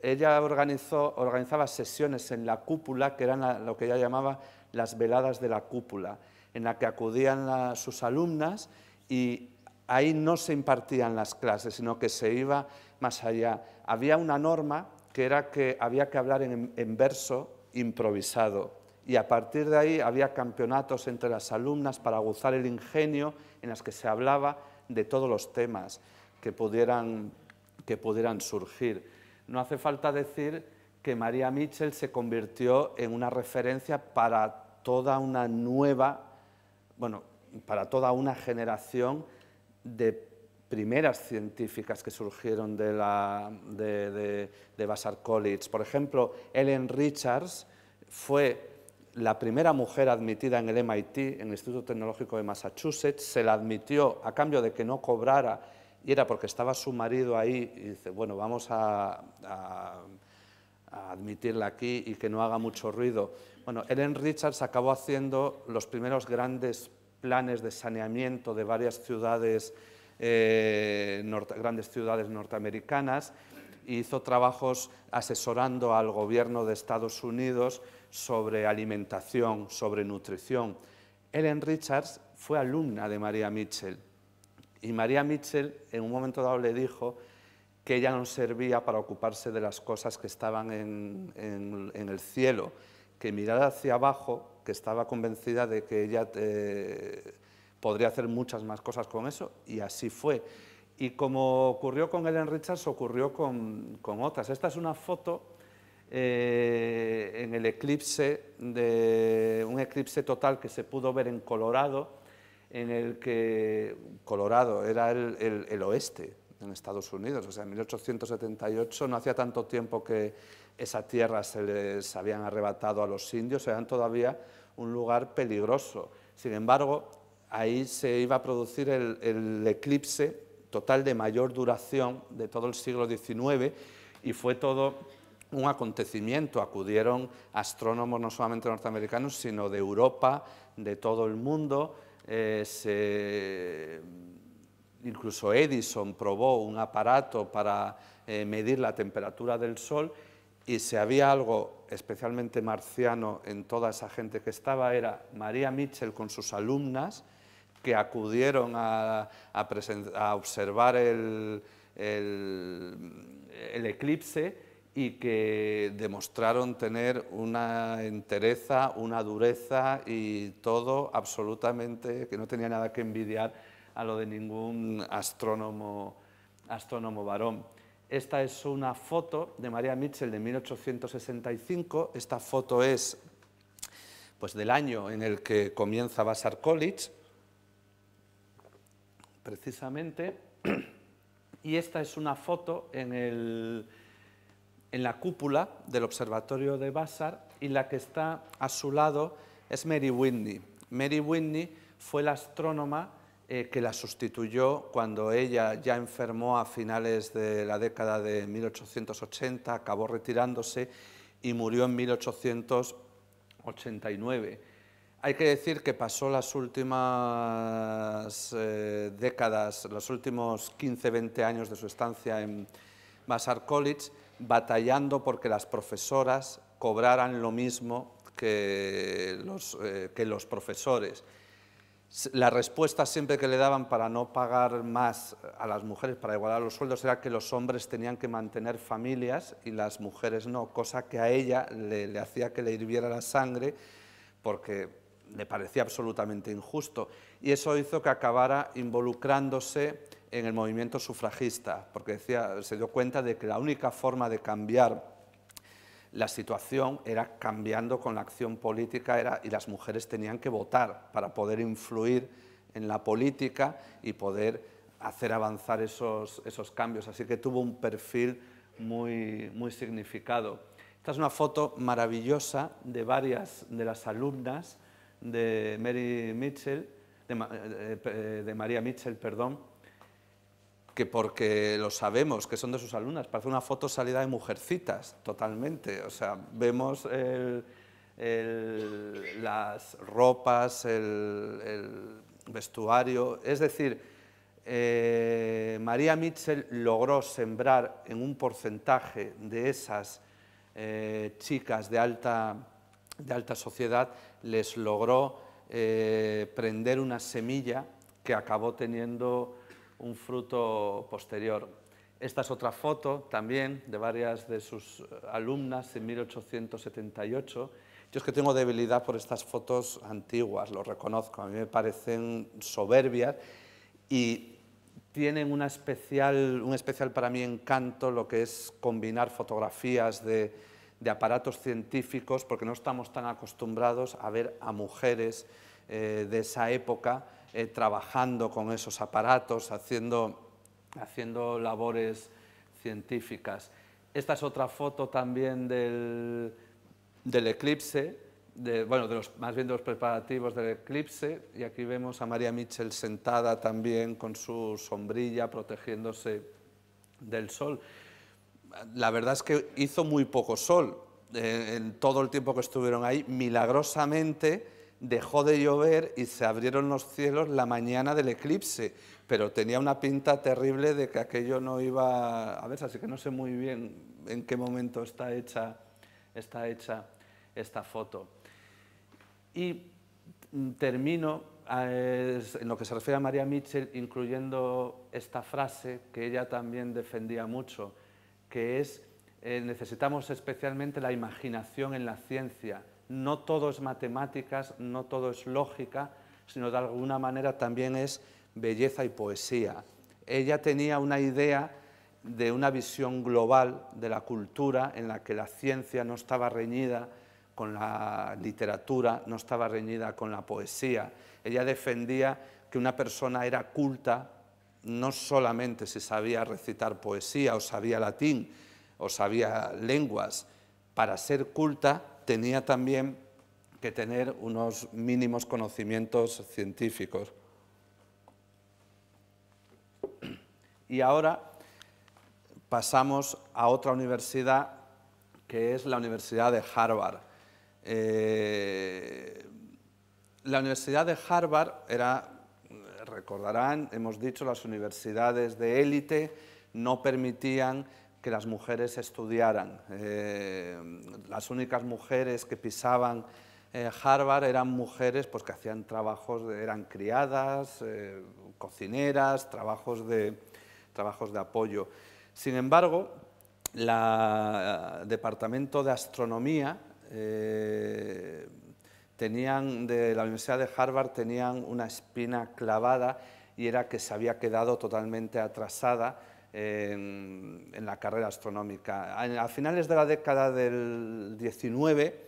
Ella organizó, organizaba sesiones en la cúpula, que eran lo que ella llamaba las veladas de la cúpula, en la que acudían sus alumnas y ahí no se impartían las clases, sino que se iba más allá. Había una norma que era que había que hablar en verso improvisado y a partir de ahí había campeonatos entre las alumnas para gozar el ingenio en las que se hablaba de todos los temas que pudieran, que pudieran surgir. No hace falta decir que María Mitchell se convirtió en una referencia para toda una nueva, bueno, para toda una generación de primeras científicas que surgieron de, la, de, de, de Vassar College. Por ejemplo, Ellen Richards fue la primera mujer admitida en el MIT, en el Instituto Tecnológico de Massachusetts, se la admitió a cambio de que no cobrara, y era porque estaba su marido ahí, y dice, bueno, vamos a, admitirla aquí y que no haga mucho ruido. Bueno, Ellen Richards acabó haciendo los primeros grandes planes de saneamiento de varias ciudades, eh, grandes ciudades norteamericanas, e hizo trabajos asesorando al gobierno de Estados Unidos sobre alimentación, sobre nutrición. Ellen Richards fue alumna de María Mitchell y María Mitchell en un momento dado le dijo que ella no servía para ocuparse de las cosas que estaban en, el cielo, que mirara hacia abajo, que estaba convencida de que ella eh, podría hacer muchas más cosas con eso, y así fue. Y como ocurrió con Ellen Richards, ocurrió con otras. Esta es una foto eh, en el eclipse, de, un eclipse total que se pudo ver en Colorado, en el que Colorado era el, oeste en Estados Unidos, o sea, en 1878 no hacía tanto tiempo que esa tierra se les habían arrebatado a los indios, eran todavía un lugar peligroso. Sin embargo, ahí se iba a producir el, el eclipse total de mayor duración de todo el siglo XIX y fue todo un acontecimiento. Acudieron astrónomos no solamente norteamericanos, sino de Europa, de todo el mundo. Eh, incluso Edison probó un aparato para eh, medir la temperatura del Sol y si había algo especialmente marciano en toda esa gente que estaba era María Mitchell con sus alumnas que acudieron a, observar el, el eclipse y que demostraron tener una entereza, una dureza y todo absolutamente, que no tenía nada que envidiar a lo de ningún astrónomo, astrónomo varón. Esta es una foto de María Mitchell de 1865. Esta foto es pues, del año en el que comienza basar College, precisamente. Y esta es una foto en el en la cúpula del observatorio de Bassar y la que está a su lado es Mary Whitney. Mary Whitney fue la astrónoma eh, que la sustituyó cuando ella ya enfermó a finales de la década de 1880, acabó retirándose y murió en 1889. Hay que decir que pasó las últimas eh, décadas, los últimos 15-20 años de su estancia en Bassar College, batallando porque las profesoras cobraran lo mismo que los, eh, que los profesores. La respuesta siempre que le daban para no pagar más a las mujeres, para igualar los sueldos, era que los hombres tenían que mantener familias y las mujeres no, cosa que a ella le hacía que le hirviera la sangre porque le parecía absolutamente injusto. Y eso hizo que acabara involucrándose en el movimiento sufragista, porque se dio cuenta de que la única forma de cambiar la situación era cambiando con la acción política era, y las mujeres tenían que votar para poder influir en la política y poder hacer avanzar esos, cambios. Así que tuvo un perfil muy, significado. Esta es una foto maravillosa de varias de las alumnas de Mary Mitchell, de eh, eh, María Mitchell, perdón, que porque lo sabemos que son de sus alumnas, parece una foto salida de mujercitas, totalmente. O sea, vemos las ropas, el, vestuario. Es decir, eh, María Mitchell logró sembrar en un porcentaje de esas eh, chicas de alta, sociedad, les logró eh, prender una semilla que acabó teniendo un fruto posterior. Esta es otra foto también de varias de sus eh, alumnas en 1878. Yo es que tengo debilidad por estas fotos antiguas, lo reconozco, a mí me parecen soberbias y tienen especial, un especial para mí encanto lo que es combinar fotografías de, aparatos científicos, porque no estamos tan acostumbrados a ver a mujeres eh, de esa época eh, trabajando con esos aparatos, haciendo, labores científicas. Esta es otra foto también del, eclipse, de, bueno, los, más bien de los preparativos del eclipse, y aquí vemos a María Mitchell sentada también con su sombrilla protegiéndose del sol. La verdad es que hizo muy poco sol eh, en todo el tiempo que estuvieron ahí. Milagrosamente dejó de llover y se abrieron los cielos la mañana del eclipse, pero tenía una pinta terrible de que aquello no iba a ver, así que no sé muy bien en qué momento está hecha, hecha esta foto. Y termino eh, en lo que se refiere a María Mitchell, incluyendo esta frase que ella también defendía mucho, que es eh, necesitamos especialmente la imaginación en la ciencia, no todo es matemáticas, no todo es lógica, sino de alguna manera también es belleza y poesía. Ella tenía una idea de una visión global de la cultura en la que la ciencia no estaba reñida con la literatura, no estaba reñida con la poesía. Ella defendía que una persona era culta no solamente si sabía recitar poesía o sabía latín o sabía lenguas. Para ser culta tenía también que tener unos mínimos conocimientos científicos. Y ahora pasamos a otra universidad que es la Universidad de Harvard. Eh, la Universidad de Harvard era, recordarán, hemos dicho, las universidades de élite no permitían que las mujeres estudiaran. Eh, las únicas mujeres que pisaban eh, Harvard eran mujeres pues, que hacían trabajos, eran criadas, eh, cocineras, trabajos de, trabajos de apoyo. Sin embargo, el Departamento de Astronomía tenían, de la Universidad de Harvard tenían una espina clavada y era que se había quedado totalmente atrasada en, la carrera astronómica. A finales de la década del 19,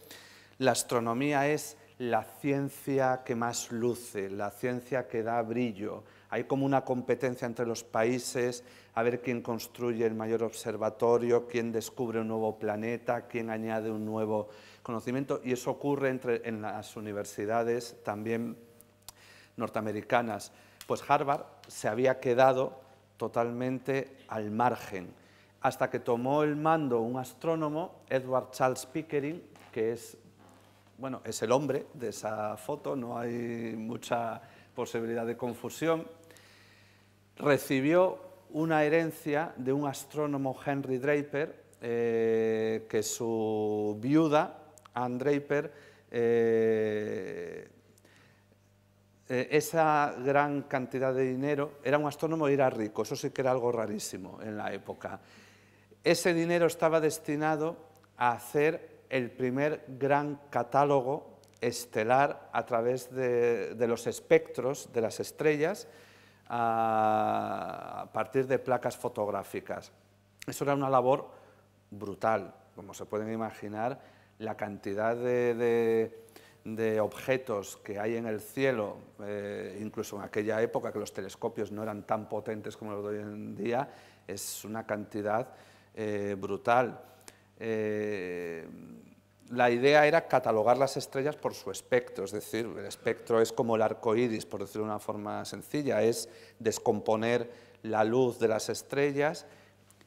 la astronomía es la ciencia que más luce, la ciencia que da brillo. Hay como una competencia entre los países a ver quién construye el mayor observatorio, quién descubre un nuevo planeta, quién añade un nuevo conocimiento. Y eso ocurre entre, en las universidades también norteamericanas. Pues Harvard se había quedado totalmente al margen, hasta que tomó el mando un astrónomo, Edward Charles Pickering, que es, bueno, es el hombre de esa foto, no hay mucha posibilidad de confusión, recibió una herencia de un astrónomo Henry Draper, eh, que su viuda, Anne Draper, eh, eh, esa gran cantidad de dinero, era un astrónomo y era rico, eso sí que era algo rarísimo en la época. Ese dinero estaba destinado a hacer el primer gran catálogo estelar a través de, los espectros de las estrellas a, partir de placas fotográficas. Eso era una labor brutal, como se pueden imaginar, la cantidad de de objetos que hay en el cielo, eh, incluso en aquella época que los telescopios no eran tan potentes como los de hoy en día, es una cantidad eh, brutal. Eh, la idea era catalogar las estrellas por su espectro, es decir, el espectro es como el arco iris, por decirlo de una forma sencilla, es descomponer la luz de las estrellas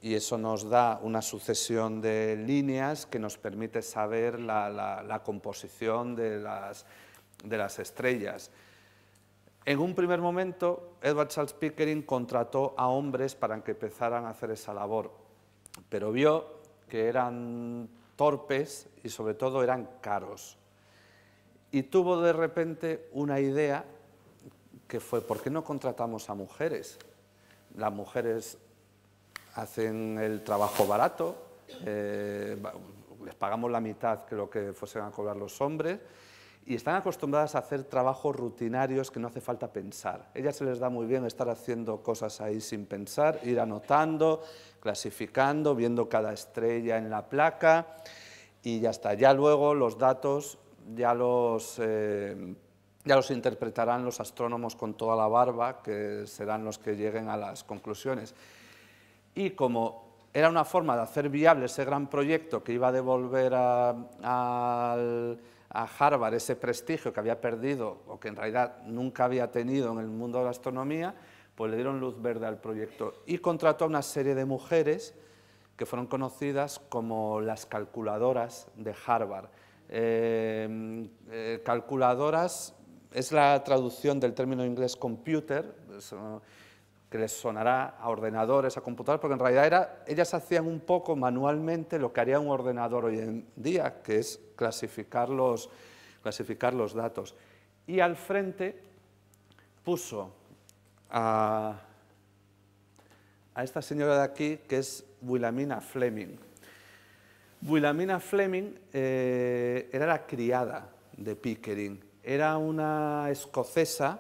y eso nos da una sucesión de líneas que nos permite saber la, composición de las, de las estrellas. En un primer momento, Edward Charles Pickering contrató a hombres para que empezaran a hacer esa labor, pero vio que eran torpes y sobre todo eran caros. Y tuvo de repente una idea que fue, ¿por qué no contratamos a mujeres? Las mujeres hacen el trabajo barato, eh, les pagamos la mitad que lo que fuesen a cobrar los hombres, y están acostumbradas a hacer trabajos rutinarios que no hace falta pensar. ellas se les da muy bien estar haciendo cosas ahí sin pensar, ir anotando, clasificando, viendo cada estrella en la placa, y ya está. Ya luego los datos ya eh, ya los interpretarán los astrónomos con toda la barba, que serán los que lleguen a las conclusiones y como era una forma de hacer viable ese gran proyecto que iba a devolver a, Harvard ese prestigio que había perdido o que en realidad nunca había tenido en el mundo de la astronomía, pues le dieron luz verde al proyecto y contrató a una serie de mujeres que fueron conocidas como las calculadoras de Harvard. Em, eh, calculadoras es la traducción del término inglés computer, que les sonará a ordenadores, a computadoras, porque en realidad ellas hacían un poco manualmente lo que haría un ordenador hoy en día, que es clasificar los, clasificar los datos. Y al frente puso a, esta señora de aquí, que es Wilhelmina Fleming. Wilhelmina Fleming eh, era la criada de Pickering, era una escocesa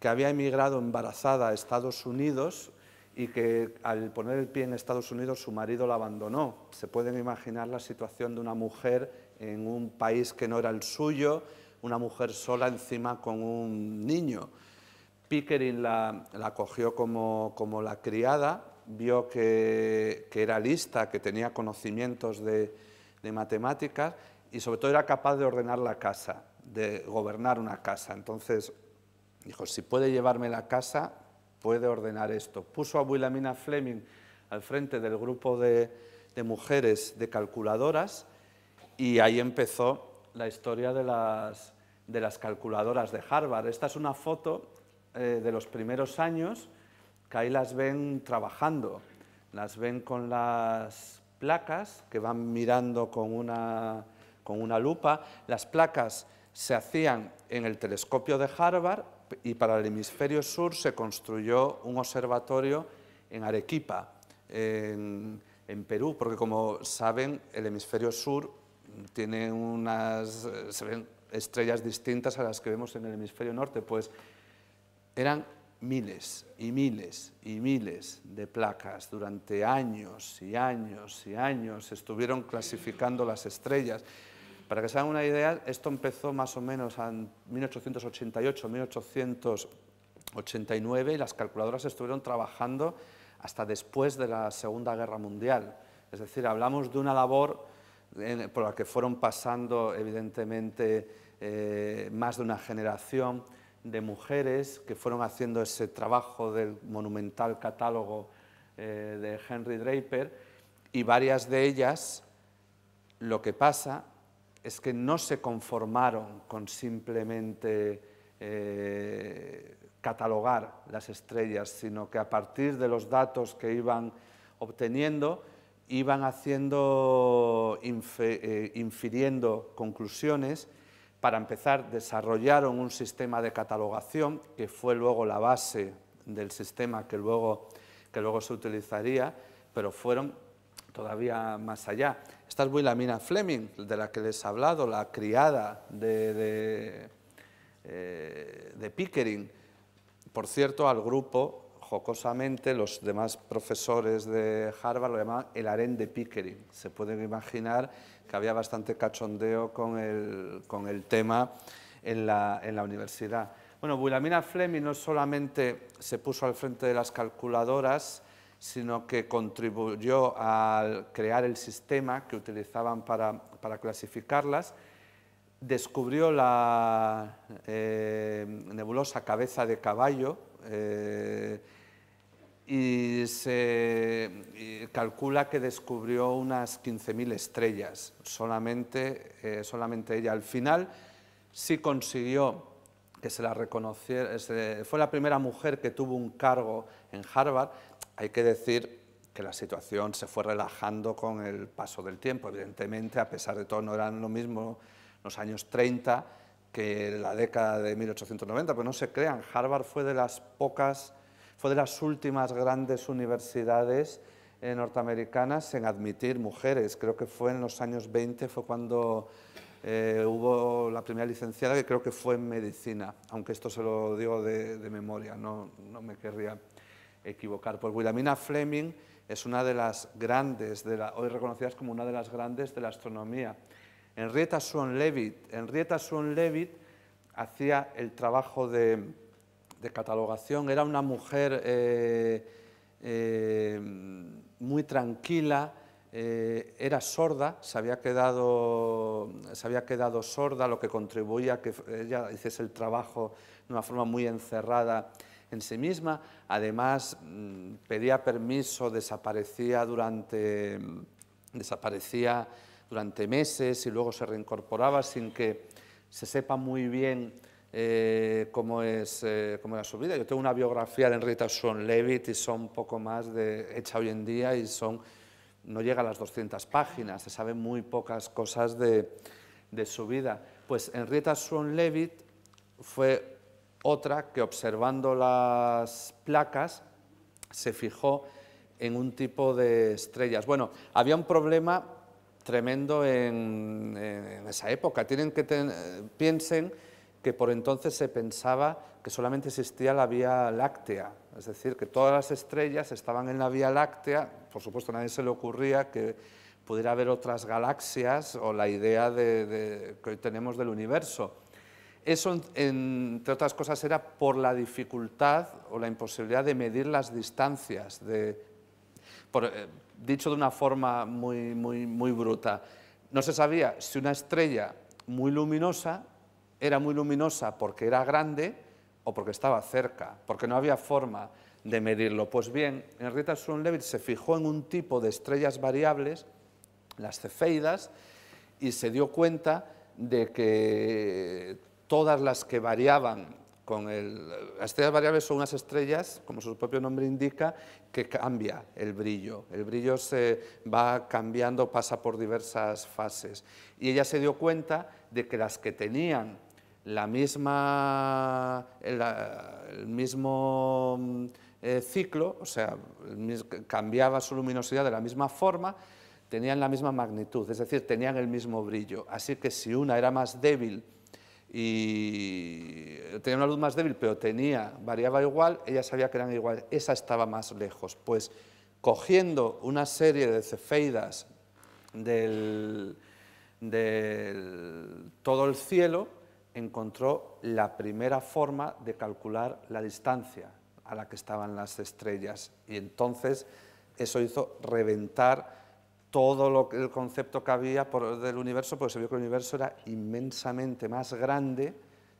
que había emigrado embarazada a Estados Unidos y que al poner el pie en Estados Unidos su marido la abandonó. Se pueden imaginar la situación de una mujer en un país que no era el suyo, una mujer sola encima con un niño. Pickering la, la cogió como, como, la criada, vio que, era lista, que tenía conocimientos de, de, matemáticas y sobre todo era capaz de ordenar la casa, de gobernar una casa. Entonces Dijo, si puede llevarme la casa, puede ordenar esto. Puso a Wilhelmina Fleming al frente del grupo de, mujeres de calculadoras y ahí empezó la historia de las, calculadoras de Harvard. Esta es una foto eh, de los primeros años que ahí las ven trabajando. Las ven con las placas que van mirando con una lupa. Las placas se hacían en el telescopio de Harvard y para el hemisferio sur se construyó un observatorio en Arequipa, en, Perú, porque como saben, el hemisferio sur tiene unas estrellas distintas a las que vemos en el hemisferio norte, pues eran miles y miles y miles de placas durante años y años y años estuvieron clasificando las estrellas. Para que se hagan una idea, esto empezó más o menos en 1888, 1889 y las calculadoras estuvieron trabajando hasta después de la Segunda Guerra Mundial. Es decir, hablamos de una labor por la que fueron pasando, evidentemente, eh, más de una generación de mujeres que fueron haciendo ese trabajo del monumental catálogo eh, de Henry Draper y varias de ellas, lo que pasa es que no se conformaron con simplemente eh, catalogar las estrellas, sino que a partir de los datos que iban obteniendo, iban haciendo, eh, infiriendo conclusiones. Para empezar, desarrollaron un sistema de catalogación, que fue luego la base del sistema que luego, que luego se utilizaría, pero fueron todavía más allá. Esta es Wilhelmina Fleming, de la que les he hablado, la criada eh, de, Pickering. Por cierto, al grupo, jocosamente, los demás profesores de Harvard lo llamaban el harén de Pickering. Se pueden imaginar que había bastante cachondeo con el, tema en la, en la universidad. Bueno, Wilhelmina Fleming no solamente se puso al frente de las calculadoras, sino que contribuyó a crear el sistema que utilizaban para, clasificarlas, descubrió la eh, nebulosa cabeza de caballo eh, y se calcula que descubrió unas 15.000 estrellas, solamente, eh, solamente ella. Al final sí consiguió que se la reconociera, fue la primera mujer que tuvo un cargo en Harvard, hay que decir que la situación se fue relajando con el paso del tiempo. Evidentemente, a pesar de todo, no eran lo mismo los años 30 que la década de 1890, pero pues no se crean, Harvard fue de las pocas, fue de las últimas grandes universidades norteamericanas en admitir mujeres. Creo que fue en los años 20, fue cuando eh, hubo la primera licenciada, que creo que fue en medicina, aunque esto se lo digo de, memoria, no, no me querría equivocar. Pues Wilhelmina Fleming es una de las grandes, de hoy reconocidas como una de las grandes de la astronomía. Henrietta Swan Leavitt, Henrietta hacía el trabajo de, catalogación, era una mujer eh, eh, muy tranquila, eh, era sorda, se había, quedado, se había quedado sorda, lo que contribuía a que ella hiciese el trabajo de una forma muy encerrada en sí misma. Además, mm, pedía permiso, desaparecía durante, mm, desaparecía durante meses y luego se reincorporaba sin que se sepa muy bien eh, cómo, es, eh, era su vida. Yo tengo una biografía de Henrietta Swan Leavitt y son poco más de, hecha hoy en día y son, no llega a las 200 páginas, se saben muy pocas cosas de, de su vida. Pues Henrietta Swan Leavitt fue otra que observando las placas se fijó en un tipo de estrellas. Bueno, había un problema tremendo en, esa época. Tienen que piensen que por entonces se pensaba que solamente existía la Vía Láctea, es decir, que todas las estrellas estaban en la Vía Láctea, por supuesto nadie se le ocurría que pudiera haber otras galaxias o la idea que hoy tenemos del universo. Eso, entre otras cosas, era por la dificultad o la imposibilidad de medir las distancias. De, eh, dicho de una forma muy, muy, muy bruta, no se sabía si una estrella muy luminosa era muy luminosa porque era grande o porque estaba cerca, porque no había forma de medirlo. Pues bien, Henrietta sun leavitt se fijó en un tipo de estrellas variables, las cefeidas, y se dio cuenta de que todas las que variaban con el, las estrellas variables son unas estrellas, como su propio nombre indica, que cambia el brillo. El brillo se va cambiando, pasa por diversas fases. Y ella se dio cuenta de que las que tenían la misma, el, mismo eh, ciclo, o sea, cambiaba su luminosidad de la misma forma, tenían la misma magnitud, es decir, tenían el mismo brillo. Así que si una era más débil, y tenía una luz más débil, pero tenía, variaba igual, ella sabía que eran iguales, esa estaba más lejos. Pues cogiendo una serie de cefeidas del, del todo el cielo, encontró la primera forma de calcular la distancia a la que estaban las estrellas y entonces eso hizo reventar todo lo, el concepto que había del universo, porque se vio que el universo era inmensamente más grande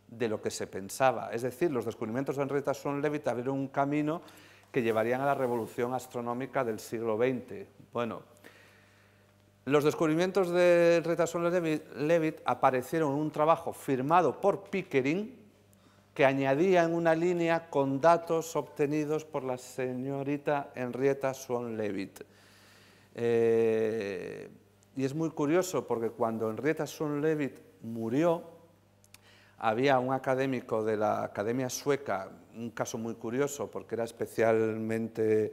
de lo que se pensaba. Es decir, los descubrimientos de Henrietta Swan Leavitt abrieron un camino que llevarían a la revolución astronómica del siglo XX. Bueno, los descubrimientos de Henrietta Swan Leavitt aparecieron en un trabajo firmado por Pickering que añadía en una línea con datos obtenidos por la señorita Henrietta Swan Leavitt. Eh, y es muy curioso porque cuando Henrietta Sundlevit murió, había un académico de la Academia Sueca, un caso muy curioso porque era especialmente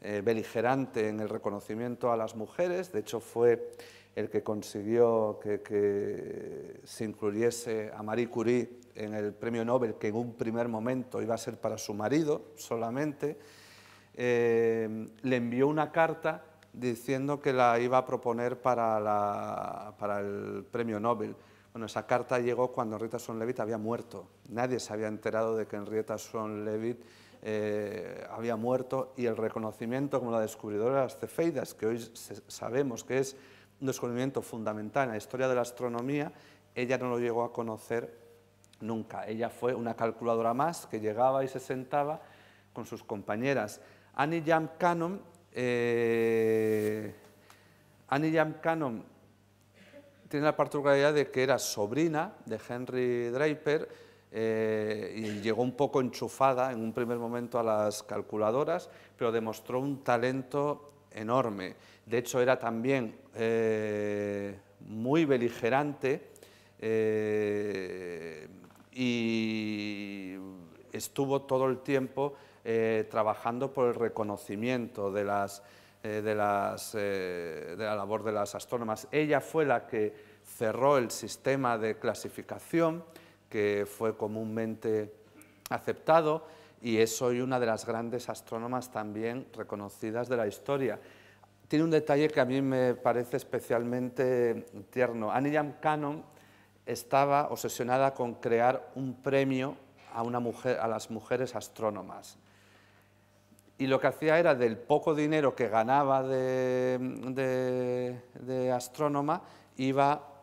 eh, beligerante en el reconocimiento a las mujeres, de hecho fue el que consiguió que, se incluyese a Marie Curie en el premio Nobel, que en un primer momento iba a ser para su marido solamente, eh, le envió una carta diciendo que la iba a proponer para, el premio Nobel. Bueno, esa carta llegó cuando Henrietta Swan-Leavitt había muerto. Nadie se había enterado de que Henrietta Swan-Leavitt eh, había muerto y el reconocimiento como la descubridora de las cefeidas, que hoy sabemos que es un descubrimiento fundamental en la historia de la astronomía, ella no lo llegó a conocer nunca. Ella fue una calculadora más que llegaba y se sentaba con sus compañeras. Annie Jam Cannon eh, Annie Cannon tiene la particularidad de que era sobrina de Henry Draper eh, y llegó un poco enchufada en un primer momento a las calculadoras, pero demostró un talento enorme. De hecho, era también eh, muy beligerante y estuvo todo el tiempo eh, trabajando por el reconocimiento eh, eh, de, la labor de las astrónomas. Ella fue la que cerró el sistema de clasificación que fue comúnmente aceptado y es hoy una de las grandes astrónomas también reconocidas de la historia. Tiene un detalle que a mí me parece especialmente tierno. Annie Cannon estaba obsesionada con crear un premio a las mujeres astrónomas y lo que hacía era del poco dinero que ganaba de, astrónoma, iba,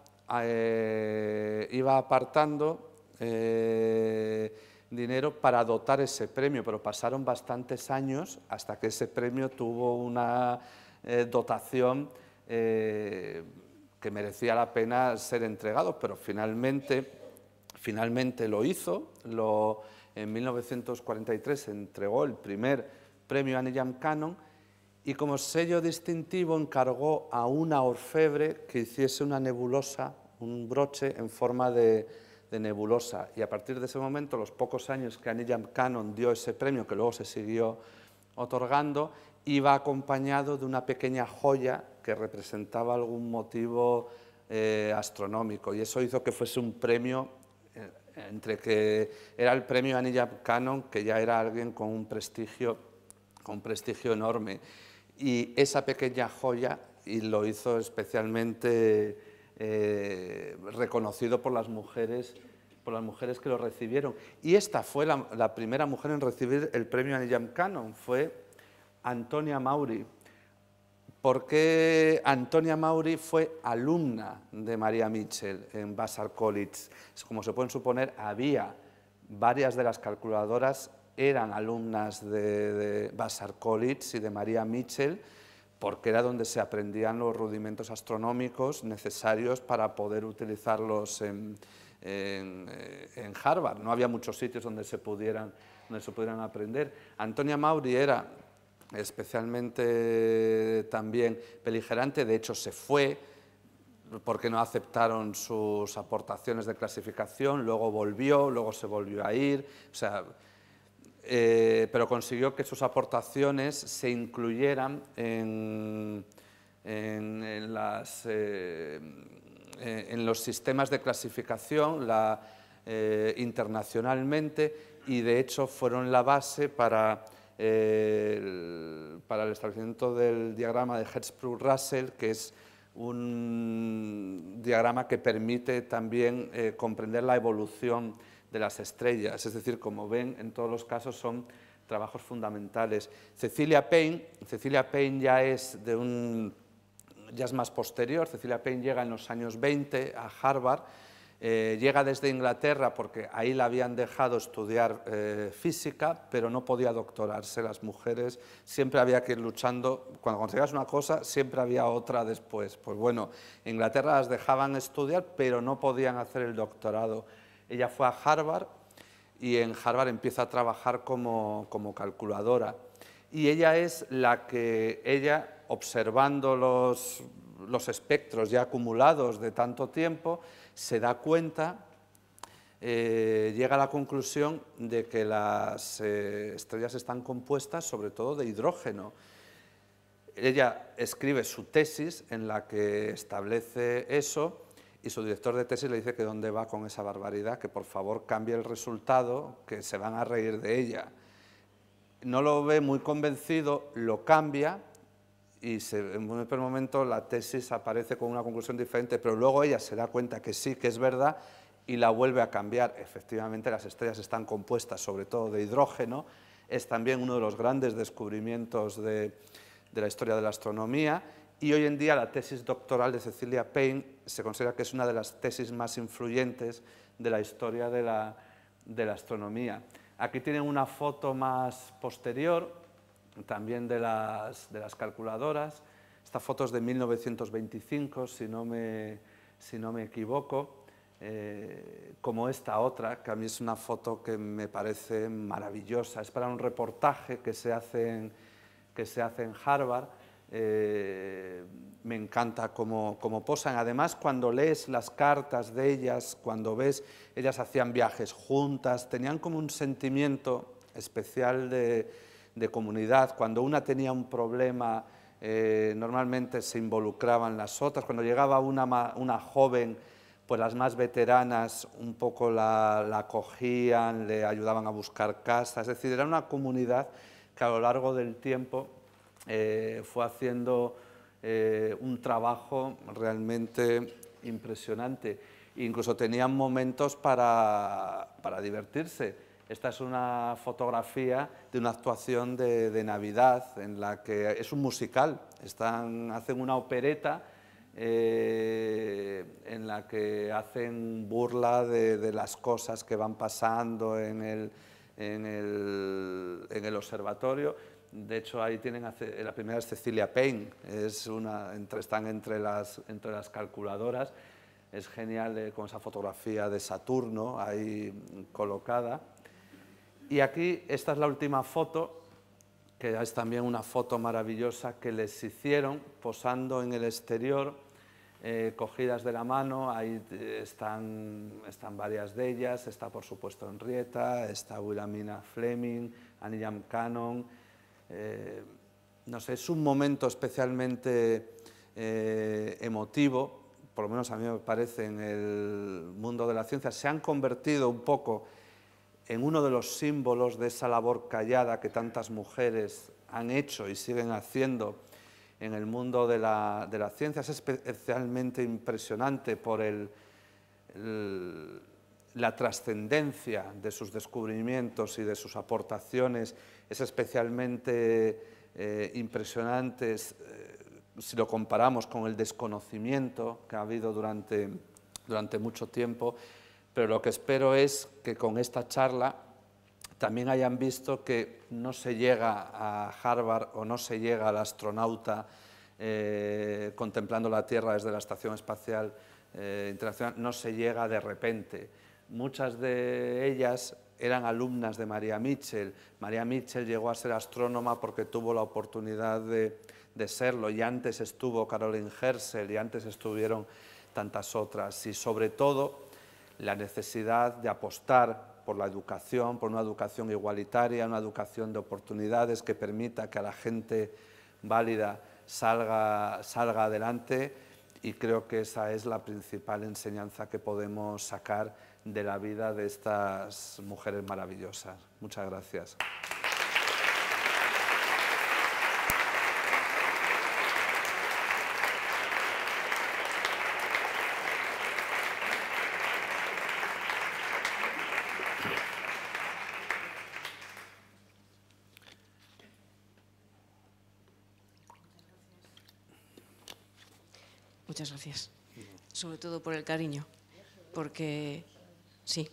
eh, iba apartando eh, dinero para dotar ese premio, pero pasaron bastantes años hasta que ese premio tuvo una eh, dotación que merecía la pena ser entregado, pero finalmente, finalmente lo hizo, en 1943 se entregó el primer premio Anillam Cannon, y como sello distintivo encargó a una orfebre que hiciese una nebulosa, un broche en forma de, nebulosa. Y a partir de ese momento, los pocos años que Anillam Cannon dio ese premio, que luego se siguió otorgando, iba acompañado de una pequeña joya que representaba algún motivo eh, astronómico. Y eso hizo que fuese un premio eh, entre que era el premio Anilla Cannon, que ya era alguien con un prestigio un prestigio enorme. Y esa pequeña joya y lo hizo especialmente eh, reconocido por las mujeres por las mujeres que lo recibieron. Y esta fue la, primera mujer en recibir el premio Anillam Cannon, fue Antonia Mauri, porque Antonia Mauri fue alumna de María Mitchell en Vassar College. Como se pueden suponer, había varias de las calculadoras eran alumnas de, de Vassar College y de María Mitchell, porque era donde se aprendían los rudimentos astronómicos necesarios para poder utilizarlos eh, en, Harvard. No había muchos sitios donde se pudieran, donde se pudieran aprender. Antonia Mauri era especialmente también beligerante, de hecho se fue porque no aceptaron sus aportaciones de clasificación, luego volvió, luego se volvió a ir, o sea, eh, pero consiguió que sus aportaciones se incluyeran en, eh, los sistemas de clasificación eh, internacionalmente y de hecho fueron la base para, el, para el establecimiento del diagrama de Hertzsprung-Russell, que es un diagrama que permite también comprender la evolución de las estrellas, es decir, como ven, en todos los casos son trabajos fundamentales. Cecilia Payne, Cecilia Payne ya es de un ya es más posterior, Cecilia Payne llega en los años 20 a Harvard, eh, llega desde Inglaterra porque ahí la habían dejado estudiar eh, física, pero no podía doctorarse las mujeres, siempre había que ir luchando, cuando conseguías una cosa siempre había otra después. Pues bueno, Inglaterra las dejaban estudiar, pero no podían hacer el doctorado. Ella fue a Harvard y en Harvard empieza a trabajar como, calculadora. Y ella es la que, ella observando los, espectros ya acumulados de tanto tiempo, se da cuenta eh, llega a la conclusión de que las eh, estrellas están compuestas sobre todo de hidrógeno. Ella escribe su tesis en la que establece eso y su director de tesis le dice que dónde va con esa barbaridad, que por favor cambie el resultado, que se van a reír de ella. No lo ve muy convencido, lo cambia y se, en un primer momento la tesis aparece con una conclusión diferente, pero luego ella se da cuenta que sí, que es verdad y la vuelve a cambiar. Efectivamente las estrellas están compuestas sobre todo de hidrógeno, es también uno de los grandes descubrimientos de, de la historia de la astronomía y hoy en día la tesis doctoral de Cecilia Payne se considera que es una de las tesis más influyentes de la historia de la, astronomía. Aquí tienen una foto más posterior, también de las, calculadoras. Esta foto es de 1925, si no me, equivoco, eh, como esta otra, que a mí es una foto que me parece maravillosa. Es para un reportaje que que se hace en Harvard eh, me encanta cómo, posan. Además, cuando lees las cartas de ellas, cuando ves, ellas hacían viajes juntas, tenían como un sentimiento especial de, comunidad. Cuando una tenía un problema, eh, normalmente se involucraban las otras. Cuando llegaba una, una joven, pues las más veteranas un poco la, acogían, le ayudaban a buscar casas. Es decir, era una comunidad que a lo largo del tiempo eh, fue haciendo eh, un trabajo realmente impresionante. Incluso tenían momentos para, divertirse. Esta es una fotografía de una actuación de, Navidad en la que es un musical. hacen una opereta eh, en la que hacen burla de, las cosas que van pasando en el observatorio de hecho, ahí tienen, eh, la primera es Cecilia Payne, entre, están entre las, calculadoras, es genial eh, con esa fotografía de Saturno ahí colocada. Y aquí, esta es la última foto, que es también una foto maravillosa que les hicieron posando en el exterior, eh, cogidas de la mano, ahí están, varias de ellas, está por supuesto Henrietta, está Wilhelmina Fleming, Annie Jam Cannon, eh, no sé, es un momento especialmente eh, emotivo, por lo menos a mí me parece, en el mundo de la ciencia, se han convertido un poco en uno de los símbolos de esa labor callada que tantas mujeres han hecho y siguen haciendo en el mundo de la, de ciencia. Es especialmente impresionante por el, la trascendencia de sus descubrimientos y de sus aportaciones es especialmente eh, impresionante eh, si lo comparamos con el desconocimiento que ha habido durante, durante mucho tiempo, pero lo que espero es que con esta charla también hayan visto que no se llega a Harvard o no se llega al astronauta eh, contemplando la Tierra desde la Estación Espacial Internacional, no se llega de repente. Muchas de ellas eran alumnas de María Mitchell. María Mitchell llegó a ser astrónoma porque tuvo la oportunidad de, serlo y antes estuvo Caroline Herschel y antes estuvieron tantas otras. Y sobre todo la necesidad de apostar por la educación, por una educación igualitaria, una educación de oportunidades que permita que la gente válida salga adelante y creo que esa es la principal enseñanza que podemos sacar de la vida de estas mujeres maravillosas. Muchas gracias. Muchas gracias. Sobre todo por el cariño, porque Sí.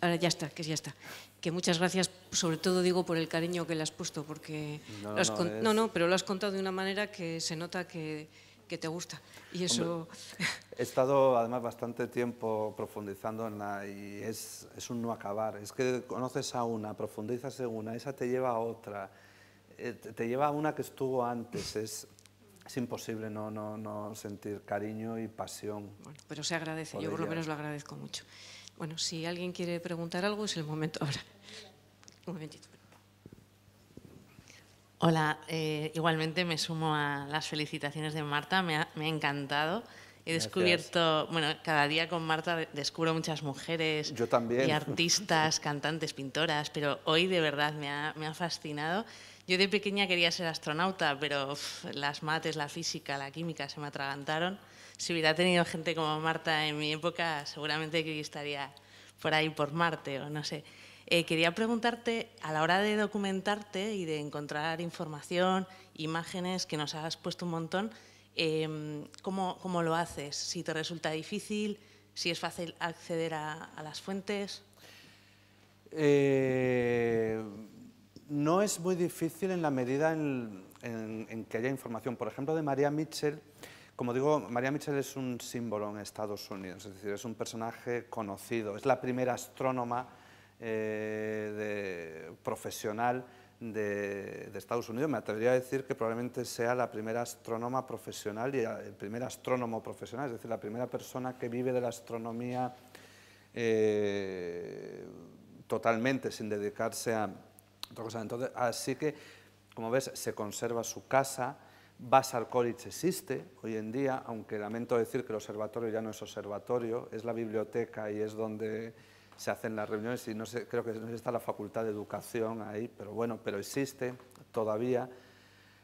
Ahora ya está, que ya está. Que muchas gracias, sobre todo digo por el cariño que le has puesto, porque no, no, pero lo has contado de una manera que se nota que, te gusta. Y eso. he estado además bastante tiempo profundizando en la. y es, es un no acabar. Es que conoces a una, profundizas en una, esa te lleva a otra, eh, te lleva a una que estuvo antes. Es, es imposible no, no, no, sentir cariño y pasión. Bueno, pero se agradece, yo por lo menos lo agradezco mucho. Bueno, si alguien quiere preguntar algo, es el momento ahora. Un momentito. Hola, eh, igualmente me sumo a las felicitaciones de Marta, me me ha encantado. He descubierto, bueno, cada día con Marta descubro muchas mujeres. Y artistas, cantantes, pintoras, pero hoy de verdad me ha, fascinado. Yo de pequeña quería ser astronauta, pero las mates, la física, la química se me atragantaron. Si hubiera tenido gente como Marta en mi época, seguramente que estaría por ahí, por Marte o no sé. Eh, quería preguntarte, a la hora de documentarte y de encontrar información, imágenes, que nos has puesto un montón, Em, ¿cómo, lo haces? Si te resulta difícil, si es fácil acceder a, las fuentes. Eh, no es muy difícil en la medida en, que haya información. Por ejemplo, de María Mitchell, como digo, María Mitchell es un símbolo en Estados Unidos, es decir, es un personaje conocido, es la primera astrónoma eh, profesional de, Estados Unidos. Me atrevería a decir que probablemente sea la primera astrónoma profesional y el primer astrónomo profesional, es decir, la primera persona que vive de la astronomía eh, totalmente, sin dedicarse a otra cosa. Entonces, así que, como ves, se conserva su casa. Basar College existe hoy en día, aunque lamento decir que el observatorio ya no es observatorio, es la biblioteca y es donde se hacen las reuniones y no sé, creo que no está la Facultad de Educación ahí, pero bueno, pero existe todavía.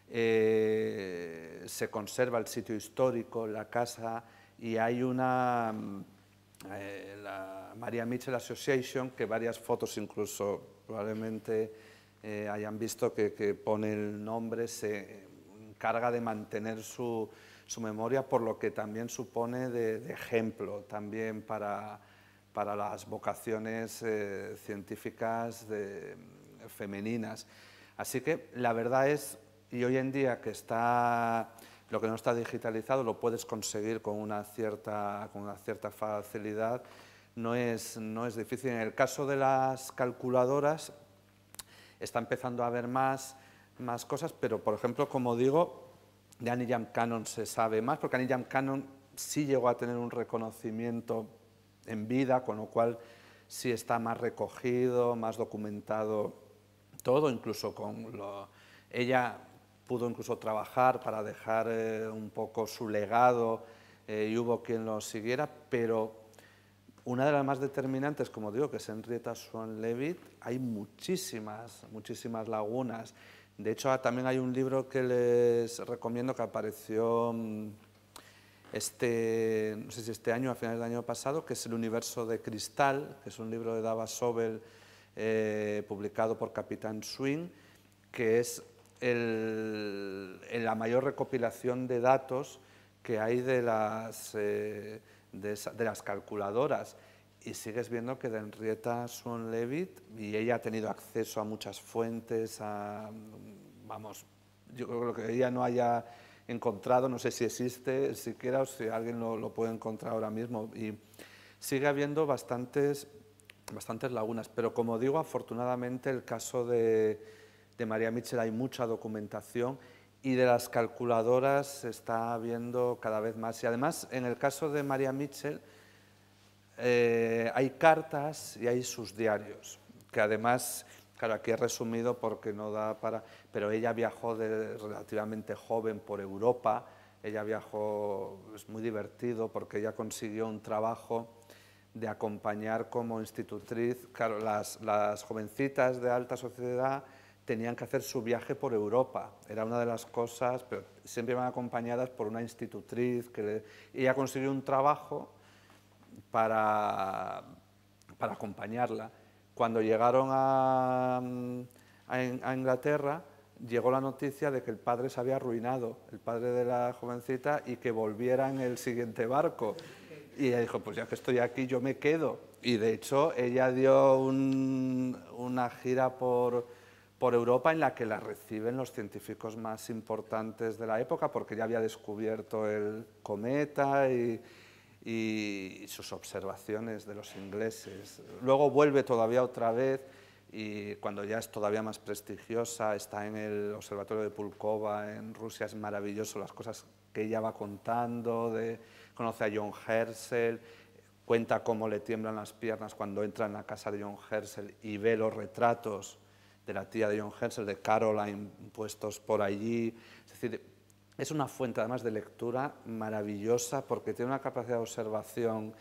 Eh, se conserva el sitio histórico, la casa, y hay una, mm, eh, la María Mitchell Association, que varias fotos incluso probablemente eh, hayan visto que, que, pone el nombre, se encarga de mantener su, memoria, por lo que también supone de ejemplo también para para las vocaciones eh, científicas de, femeninas. Así que la verdad es, y hoy en día que está, lo que no está digitalizado lo puedes conseguir con una cierta, con una cierta facilidad, no es, no es difícil. En el caso de las calculadoras está empezando a haber más, más cosas, pero por ejemplo, como digo, de Jam Cannon se sabe más, porque Jam Cannon sí llegó a tener un reconocimiento en vida, con lo cual sí está más recogido, más documentado todo, incluso con lo... Ella pudo incluso trabajar para dejar eh, un poco su legado eh, y hubo quien lo siguiera, pero una de las más determinantes, como digo, que es Henrietta Swan Levitt hay muchísimas, muchísimas lagunas. De hecho, ah, también hay un libro que les recomiendo que apareció mm, este, no sé si este año, a finales del año pasado, que es El universo de cristal, que es un libro de Dava Sobel eh, publicado por Capitán Swing, que es el, la mayor recopilación de datos que hay de las, eh, de, las calculadoras y sigues viendo que de Henrietta Swan Levitt, y ella ha tenido acceso a muchas fuentes, a, vamos, yo creo que ella no haya encontrado, no sé si existe siquiera o si alguien lo, puede encontrar ahora mismo. Y sigue habiendo bastantes, bastantes lagunas, pero como digo, afortunadamente el caso de, María Mitchell hay mucha documentación y de las calculadoras se está viendo cada vez más. Y además, en el caso de María Mitchell, eh, hay cartas y hay sus diarios, que además Claro, aquí he resumido porque no da para... Pero ella viajó relativamente joven por Europa, ella viajó, es muy divertido porque ella consiguió un trabajo de acompañar como institutriz, claro, las, jovencitas de alta sociedad tenían que hacer su viaje por Europa. Era una de las cosas, pero siempre iban acompañadas por una institutriz. Que ella consiguió un trabajo para, para acompañarla. Cuando llegaron a, mm, a Inglaterra, llegó la noticia de que el padre se había arruinado, el padre de la jovencita, y que volviera en el siguiente barco. Y ella dijo, pues ya que estoy aquí, yo me quedo. Y de hecho, ella dio una gira por, por Europa en la que la reciben los científicos más importantes de la época, porque ya había descubierto el cometa y, y sus observaciones de los ingleses. Luego vuelve todavía otra vez y cuando ya es todavía más prestigiosa, está en el Observatorio de Pulkova en Rusia, es maravilloso las cosas que ella va contando, conoce a John Herschel, cuenta cómo le tiemblan las piernas cuando entra en la casa de John Herschel y ve los retratos de la tía de John Herschel, de Caroline, puestos por allí. Es decir, es una fuente además de lectura maravillosa porque tiene una capacidad de observación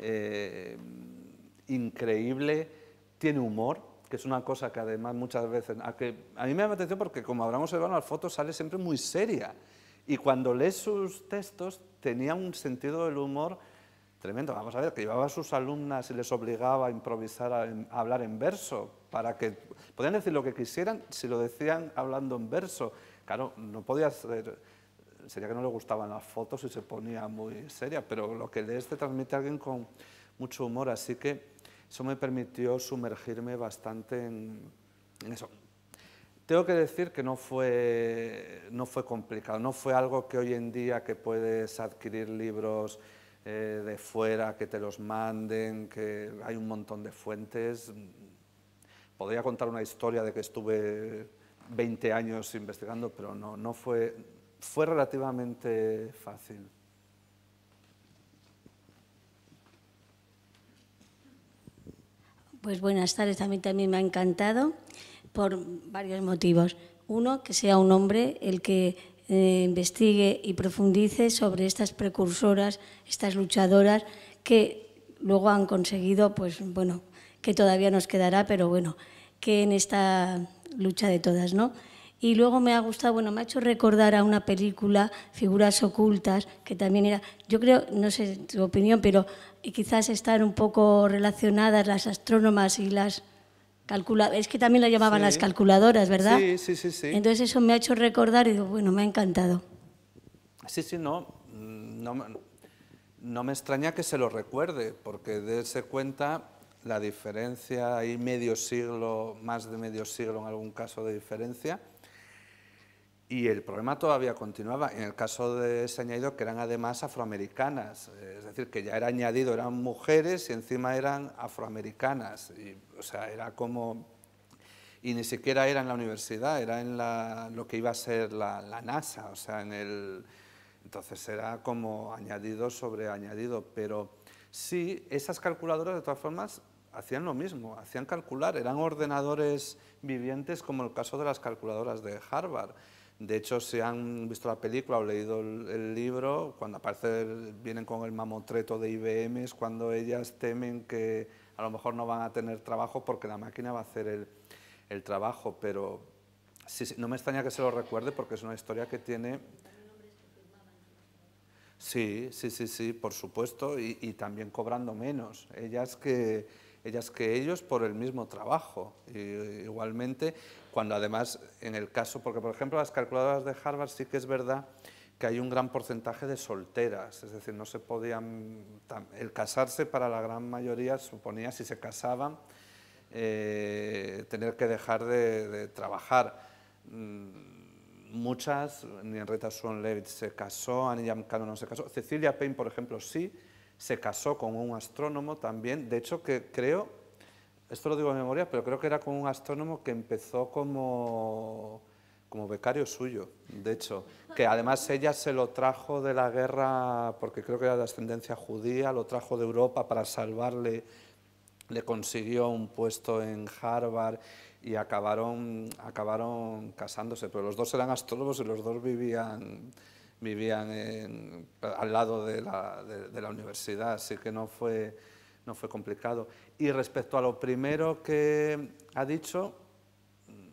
eh, increíble, tiene humor, que es una cosa que además muchas veces... A, que, a mí me llama la atención porque como hablamos de las fotos sale siempre muy seria y cuando lee sus textos tenía un sentido del humor tremendo. Vamos a ver, que llevaba a sus alumnas y les obligaba a improvisar, a, a hablar en verso, para que... Podían decir lo que quisieran si lo decían hablando en verso Claro, no podía ser, sería que no le gustaban las fotos y se ponía muy seria, pero lo que lees te transmite alguien con mucho humor, así que eso me permitió sumergirme bastante en, eso. Tengo que decir que no fue, no fue complicado, no fue algo que hoy en día que puedes adquirir libros eh, de fuera, que te los manden, que hay un montón de fuentes. Podría contar una historia de que estuve 20 años investigando, pero no, no fue, fue relativamente fácil. Pues buenas tardes, a mí también me ha encantado por varios motivos. Uno, que sea un hombre el que eh, investigue y profundice sobre estas precursoras, estas luchadoras que luego han conseguido, pues bueno, que todavía nos quedará, pero bueno, que en esta lucha de todas, ¿no? Y luego me ha gustado, bueno, me ha hecho recordar a una película, Figuras Ocultas, que también era, yo creo, no sé tu opinión, pero quizás están un poco relacionadas las astrónomas y las calculadoras, es que también lo llamaban las calculadoras, ¿verdad? Sí, sí, sí, Entonces eso me ha hecho recordar y digo, bueno, me ha encantado. Sí, sí, no, no, me extraña que se lo recuerde, porque de ese cuenta la diferencia, hay medio siglo, más de medio siglo en algún caso de diferencia, y el problema todavía continuaba. En el caso de ese añadido, que eran además afroamericanas, eh, es decir, que ya era añadido, eran mujeres y encima eran afroamericanas. Y, o sea, era como... Y ni siquiera era en la universidad, era en lo que iba a ser la, NASA, o sea, en el... Entonces era como añadido sobre añadido, pero Sí, esas calculadoras de todas formas hacían lo mismo, hacían calcular, eran ordenadores vivientes como el caso de las calculadoras de Harvard. De hecho, si han visto la película o leído el, libro, cuando aparece, vienen con el mamotreto de IBM, es cuando ellas temen que a lo mejor no van a tener trabajo porque la máquina va a hacer el, trabajo, pero no me extraña que se lo recuerde porque es una historia que tiene Sí, sí, sí, sí, por supuesto, y, también cobrando menos. Ellas que, ellas que ellos por el mismo trabajo. igualmente, cuando además, en el caso, porque por ejemplo las calculadoras de Harvard sí que es verdad que hay un gran porcentaje de solteras, es decir, no se podían, el casarse para la gran mayoría suponía, si se casaban, eh, tener que dejar de, trabajar. Mm, muchas, Henrietta Swan Leavitt se casó, Annie Yamkano no se casó, Cecilia Payne, por ejemplo, sí, se casó con un astrónomo también, de hecho que creo, esto lo digo de memoria, pero creo que era con un astrónomo que empezó como, como becario suyo, de hecho, que además ella se lo trajo de la guerra, porque creo que era de ascendencia judía, lo trajo de Europa para salvarle, le consiguió un puesto en Harvard y acabaron, acabaron casándose, pero los dos eran astrólogos y los dos vivían, vivían al lado de la, universidad, así que no fue, no fue complicado. Y respecto a lo primero que ha dicho, mm,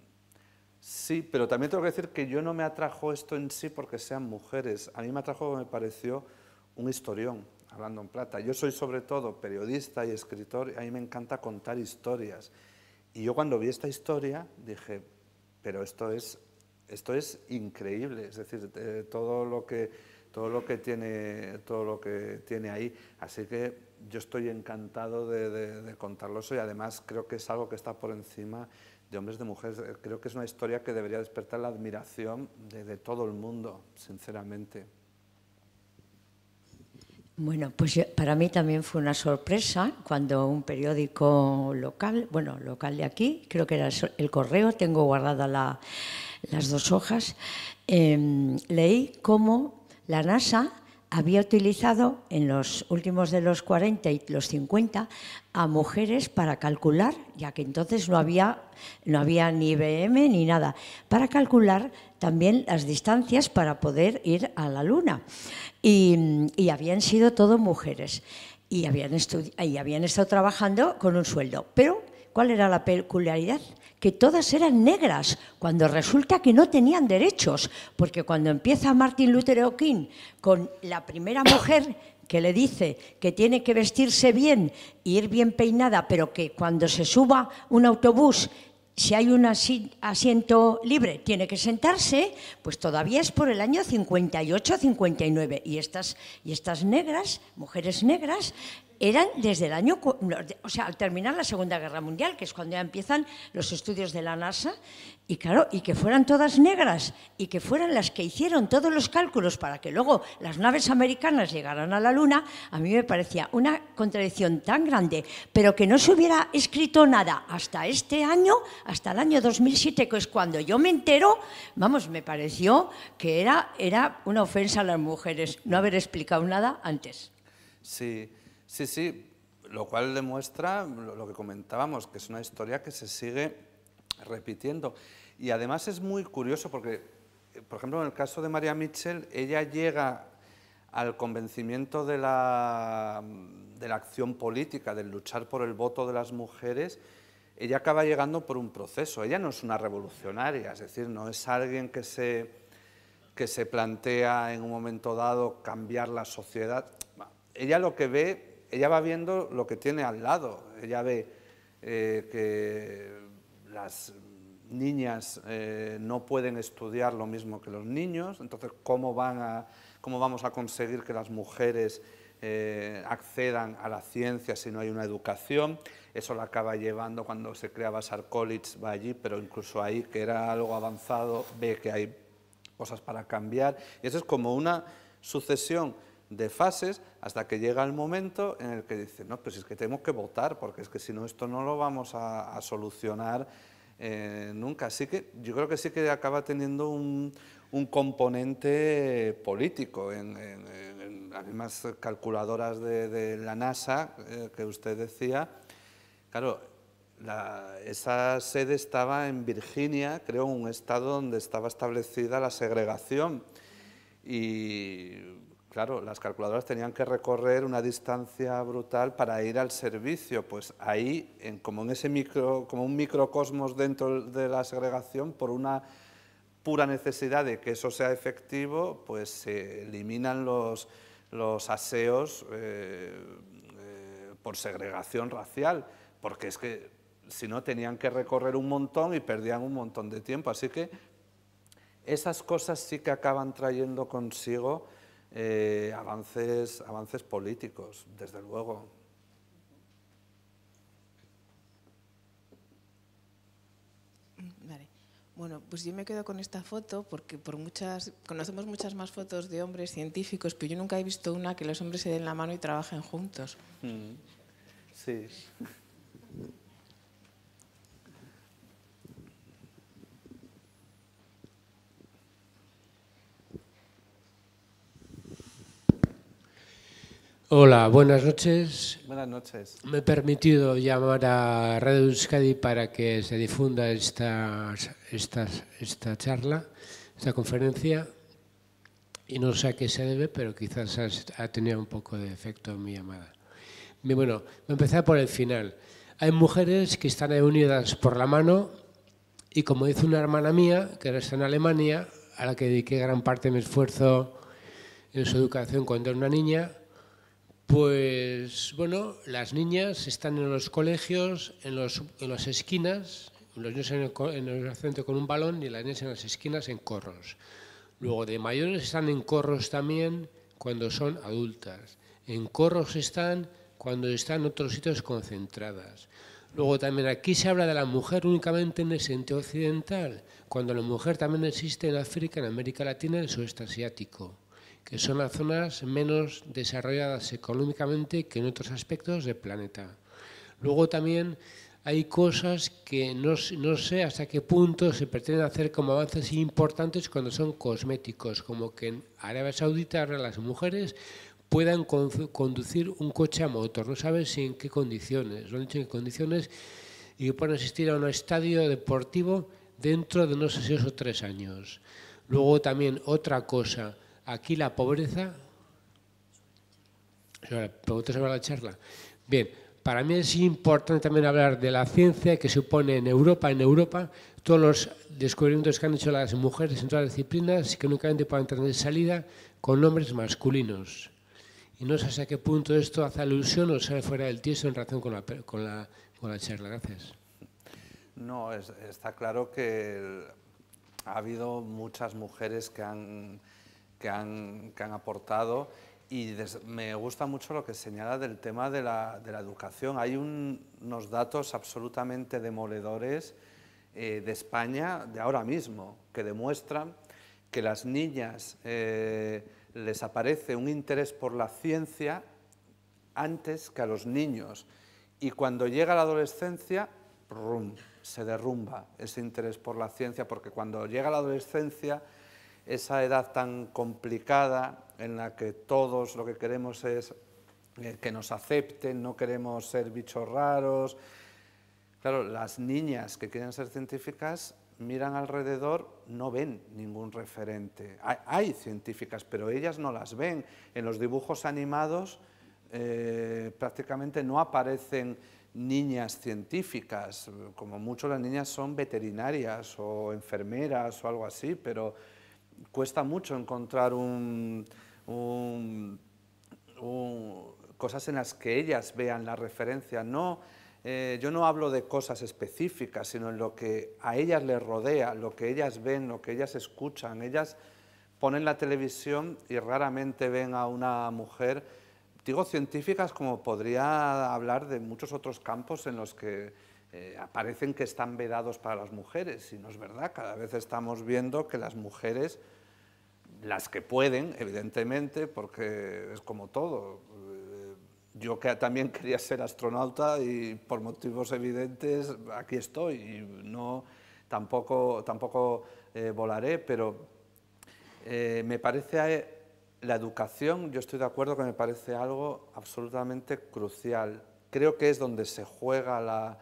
sí, pero también tengo que decir que yo no me atrajo esto en sí porque sean mujeres, a mí me atrajo, me pareció un historión, hablando en plata. Yo soy sobre todo periodista y escritor y a mí me encanta contar historias. Y yo cuando vi esta historia dije, pero esto es, esto es increíble, es decir, eh, todo, lo que, todo, lo que tiene, todo lo que tiene ahí. Así que yo estoy encantado de, de, contarlo y además creo que es algo que está por encima de hombres, de mujeres. Creo que es una historia que debería despertar la admiración de todo el mundo, sinceramente. Bueno, pues para mí también fue una sorpresa cuando un periódico local, bueno, local de aquí, creo que era el correo, tengo guardada las dos hojas, em, leí cómo la NASA había utilizado en los últimos de los 40 y los 50 a mujeres para calcular, ya que entonces no había, no había ni IBM ni nada, para calcular también las distancias para poder ir a la Luna. Y, habían sido todo mujeres y habían, y habían estado trabajando con un sueldo. Pero, ¿cuál era la peculiaridad? que todas eran negras, cuando resulta que no tenían derechos, porque cuando empieza Martin Luther King con la primera mujer que le dice que tiene que vestirse bien, ir bien peinada, pero que cuando se suba un autobús si hay un asiento libre, tiene que sentarse, pues todavía es por el año 58-59. Y estas, y estas negras, mujeres negras, eran desde el año, o sea, al terminar la Segunda Guerra Mundial, que es cuando ya empiezan los estudios de la NASA, y claro, y que fueran todas negras, y que fueran las que hicieron todos los cálculos para que luego las naves americanas llegaran a la Luna, a mí me parecía una contradicción tan grande, pero que no se hubiera escrito nada hasta este año, hasta el año 2007, que es cuando yo me entero, vamos, me pareció que era, era una ofensa a las mujeres no haber explicado nada antes. Sí. Sí, sí, lo cual demuestra lo que comentábamos, que es una historia que se sigue repitiendo. Y además es muy curioso porque, eh, por ejemplo, en el caso de María Mitchell, ella llega al convencimiento de la, mm, de la acción política, del luchar por el voto de las mujeres, ella acaba llegando por un proceso. Ella no es una revolucionaria, es decir, no es alguien que se, que se plantea en un momento dado cambiar la sociedad. Ella lo que ve ella va viendo lo que tiene al lado, ella ve eh, que las niñas eh, no pueden estudiar lo mismo que los niños, entonces ¿cómo, vamos a conseguir que las mujeres eh, accedan a la ciencia si no hay una educación? Eso la acaba llevando cuando se creaba sarkolits va allí, pero incluso ahí, que era algo avanzado, ve que hay cosas para cambiar. Y eso es como una sucesión de fases hasta que llega el momento en el que dice no, pues es que tenemos que votar, porque es que si no esto no lo vamos a, solucionar eh, nunca. Así que yo creo que sí que acaba teniendo un, un componente político en, las mismas calculadoras de, la NASA eh, que usted decía. Claro, esa sede estaba en Virginia, creo, un estado donde estaba establecida la segregación. Y claro, las calculadoras tenían que recorrer una distancia brutal para ir al servicio, pues ahí, como en ese micro, como un microcosmos dentro de la segregación, por una pura necesidad de que eso sea efectivo, pues se eliminan los, aseos eh, eh, por segregación racial, porque es que si no tenían que recorrer un montón y perdían un montón de tiempo. Así que esas cosas sí que acaban trayendo consigo eh, avances, avances políticos, desde luego. Bueno, pues yo me quedo con esta foto porque por muchas conocemos muchas más fotos de hombres científicos, pero yo nunca he visto una que los hombres se den la mano y trabajen juntos. Mm. Sí. Hola, buenas noches. Buenas noches. Me he permitido llamar a Radio Euskadi para que se difunda esta, esta, esta charla, esta conferencia. Y no sé a qué se debe, pero quizás ha tenido un poco de efecto mi llamada. bueno, voy a empezar por el final. Hay mujeres que están unidas por la mano y como dice una hermana mía, que ahora está en Alemania, a la que dediqué gran parte de mi esfuerzo en su educación cuando era una niña, pues bueno, las niñas están en los colegios, en, las esquinas, los niños en el, en centro con un balón y las niñas en las esquinas en corros. Luego de mayores están en corros también cuando son adultas. En corros están cuando están en otros sitios concentradas. Luego también aquí se habla de la mujer únicamente en el sentido occidental, cuando la mujer también existe en África, en América Latina, en el sudeste asiático que son las zonas menos desarrolladas económicamente que en otros aspectos del planeta. Luego también hay cosas que no, sé hasta qué punto se pretenden hacer como avances importantes cuando son cosméticos, como que en Arabia Saudita las mujeres puedan conducir un coche a motor, no saben en qué condiciones, no han en qué condiciones, y puedan asistir a un estadio deportivo dentro de no sé si dos o tres años. Luego también otra cosa, Aquí la pobreza... Pregunta sobre la charla. Bien, para mí es importante también hablar de la ciencia que se supone en Europa, en Europa, todos los descubrimientos que han hecho las mujeres en todas las disciplinas y que únicamente puedan tener salida con nombres masculinos. Y no sé hasta qué punto esto hace alusión o sale fuera del tiesto en relación con la, con la, con la charla. Gracias. No, está claro que ha habido muchas mujeres que han que han, que han aportado y me gusta mucho lo que señala del tema de la, de la educación. Hay unos datos absolutamente demoledores eh, de España de ahora mismo que demuestran que las niñas eh, les aparece un interés por la ciencia antes que a los niños. Y cuando llega la adolescencia, se derrumba ese interés por la ciencia, porque cuando llega la adolescencia esa edad tan complicada en la que todos lo que queremos es eh, que nos acepten, no queremos ser bichos raros. Claro, las niñas que quieren ser científicas miran alrededor, no ven ningún referente. Hay, científicas, pero ellas no las ven. En los dibujos animados eh, prácticamente no aparecen niñas científicas, como mucho las niñas son veterinarias o enfermeras o algo así, pero cuesta mucho encontrar cosas en las que ellas vean la referencia. No, eh, yo no hablo de cosas específicas, sino en lo que a ellas les rodea, lo que ellas ven, lo que ellas escuchan. Ellas ponen la televisión y raramente ven a una mujer, digo científicas como podría hablar de muchos otros campos en los que eh, aparecen que están vedados para las mujeres, y no es verdad, cada vez estamos viendo que las mujeres, las que pueden, evidentemente, porque es como todo, eh, yo que también quería ser astronauta y por motivos evidentes aquí estoy, y no, tampoco, tampoco eh, volaré, pero me parece la educación, yo estoy de acuerdo que me parece algo absolutamente crucial. Creo que es donde se juega la,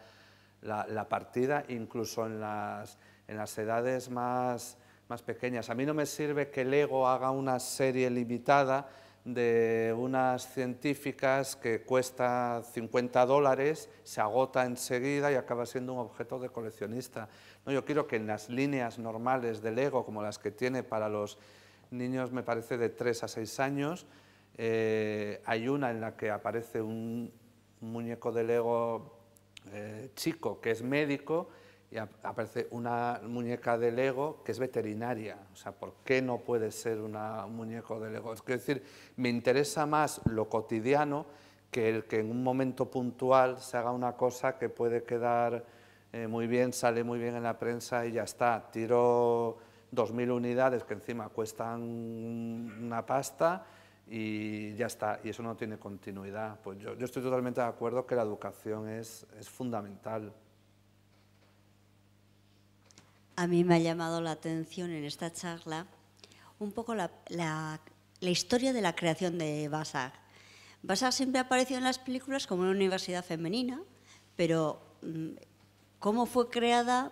la, partida incluso en las, en las edades más, más pequeñas. A mí no me sirve que Lego haga una serie limitada de unas científicas que cuesta 50 dólares, se agota enseguida y acaba siendo un objeto de coleccionista. No, yo quiero que en las líneas normales de Lego, como las que tiene para los niños, me parece, de 3 a 6 años, eh, hay una en la que aparece un muñeco de Lego eh, chico que es médico y aparece una muñeca de Lego que es veterinaria. O sea, ¿por qué no puede ser una, muñeco de Lego? Es decir, me interesa más lo cotidiano que el que en un momento puntual se haga una cosa que puede quedar eh, muy bien, sale muy bien en la prensa y ya está. Tiro 2.000 unidades que encima cuestan una pasta y ya está, y eso no tiene continuidad. Pues yo, estoy totalmente de acuerdo que la educación es, es fundamental. A mí me ha llamado la atención en esta charla un poco la, la, historia de la creación de Bazaar Bazaar siempre ha aparecido en las películas como una universidad femenina, pero mm, cómo fue creada,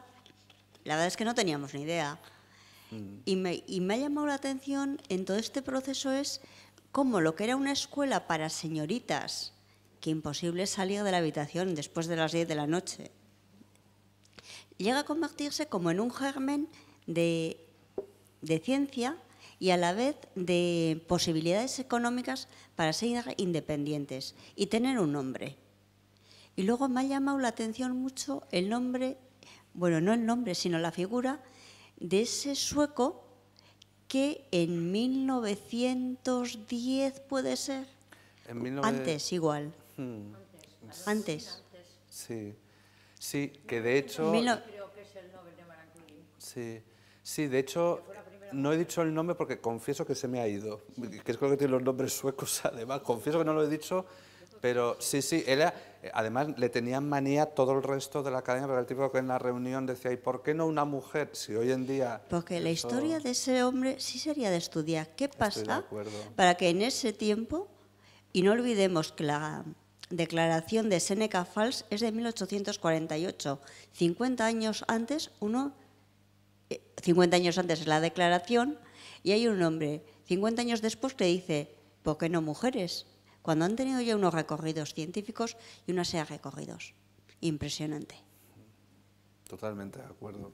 la verdad es que no teníamos ni idea. Mm. Y, me, y me ha llamado la atención en todo este proceso es como lo que era una escuela para señoritas, que imposible salir de la habitación después de las 10 de la noche, llega a convertirse como en un germen de, de ciencia y a la vez de posibilidades económicas para ser independientes y tener un nombre. Y luego me ha llamado la atención mucho el nombre, bueno, no el nombre, sino la figura de ese sueco que en 1910 puede ser. Antes igual. Hmm. Antes. Sí. Sí, que de hecho... de Sí. sí, de hecho, no he dicho el nombre porque confieso que se me ha ido. Que es que tiene los nombres suecos además. Confieso que no lo he dicho pero sí, sí, era, además le tenía manía todo el resto de la academia, pero el tipo que en la reunión decía, ¿y por qué no una mujer? Si hoy en día... Porque la historia de ese hombre sí sería de estudiar. ¿Qué pasa para que en ese tiempo, y no olvidemos que la declaración de Seneca Falls es de 1848, 50 años antes, uno, 50 eh, años antes es la declaración, y hay un hombre, 50 años después, que dice, ¿por qué no mujeres? cuando han tenido ya unos recorridos científicos y una serie de recorridos. Impresionante. Totalmente de acuerdo.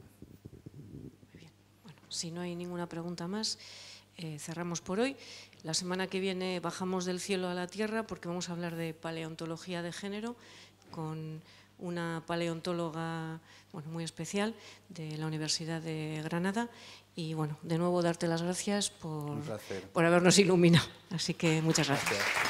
Muy bien. Bueno, si no hay ninguna pregunta más, eh, cerramos por hoy. La semana que viene bajamos del cielo a la tierra porque vamos a hablar de paleontología de género con una paleontóloga muy especial de la Universidad de Granada. Y bueno, de nuevo darte las gracias por, por habernos iluminado. Así que muchas gracias.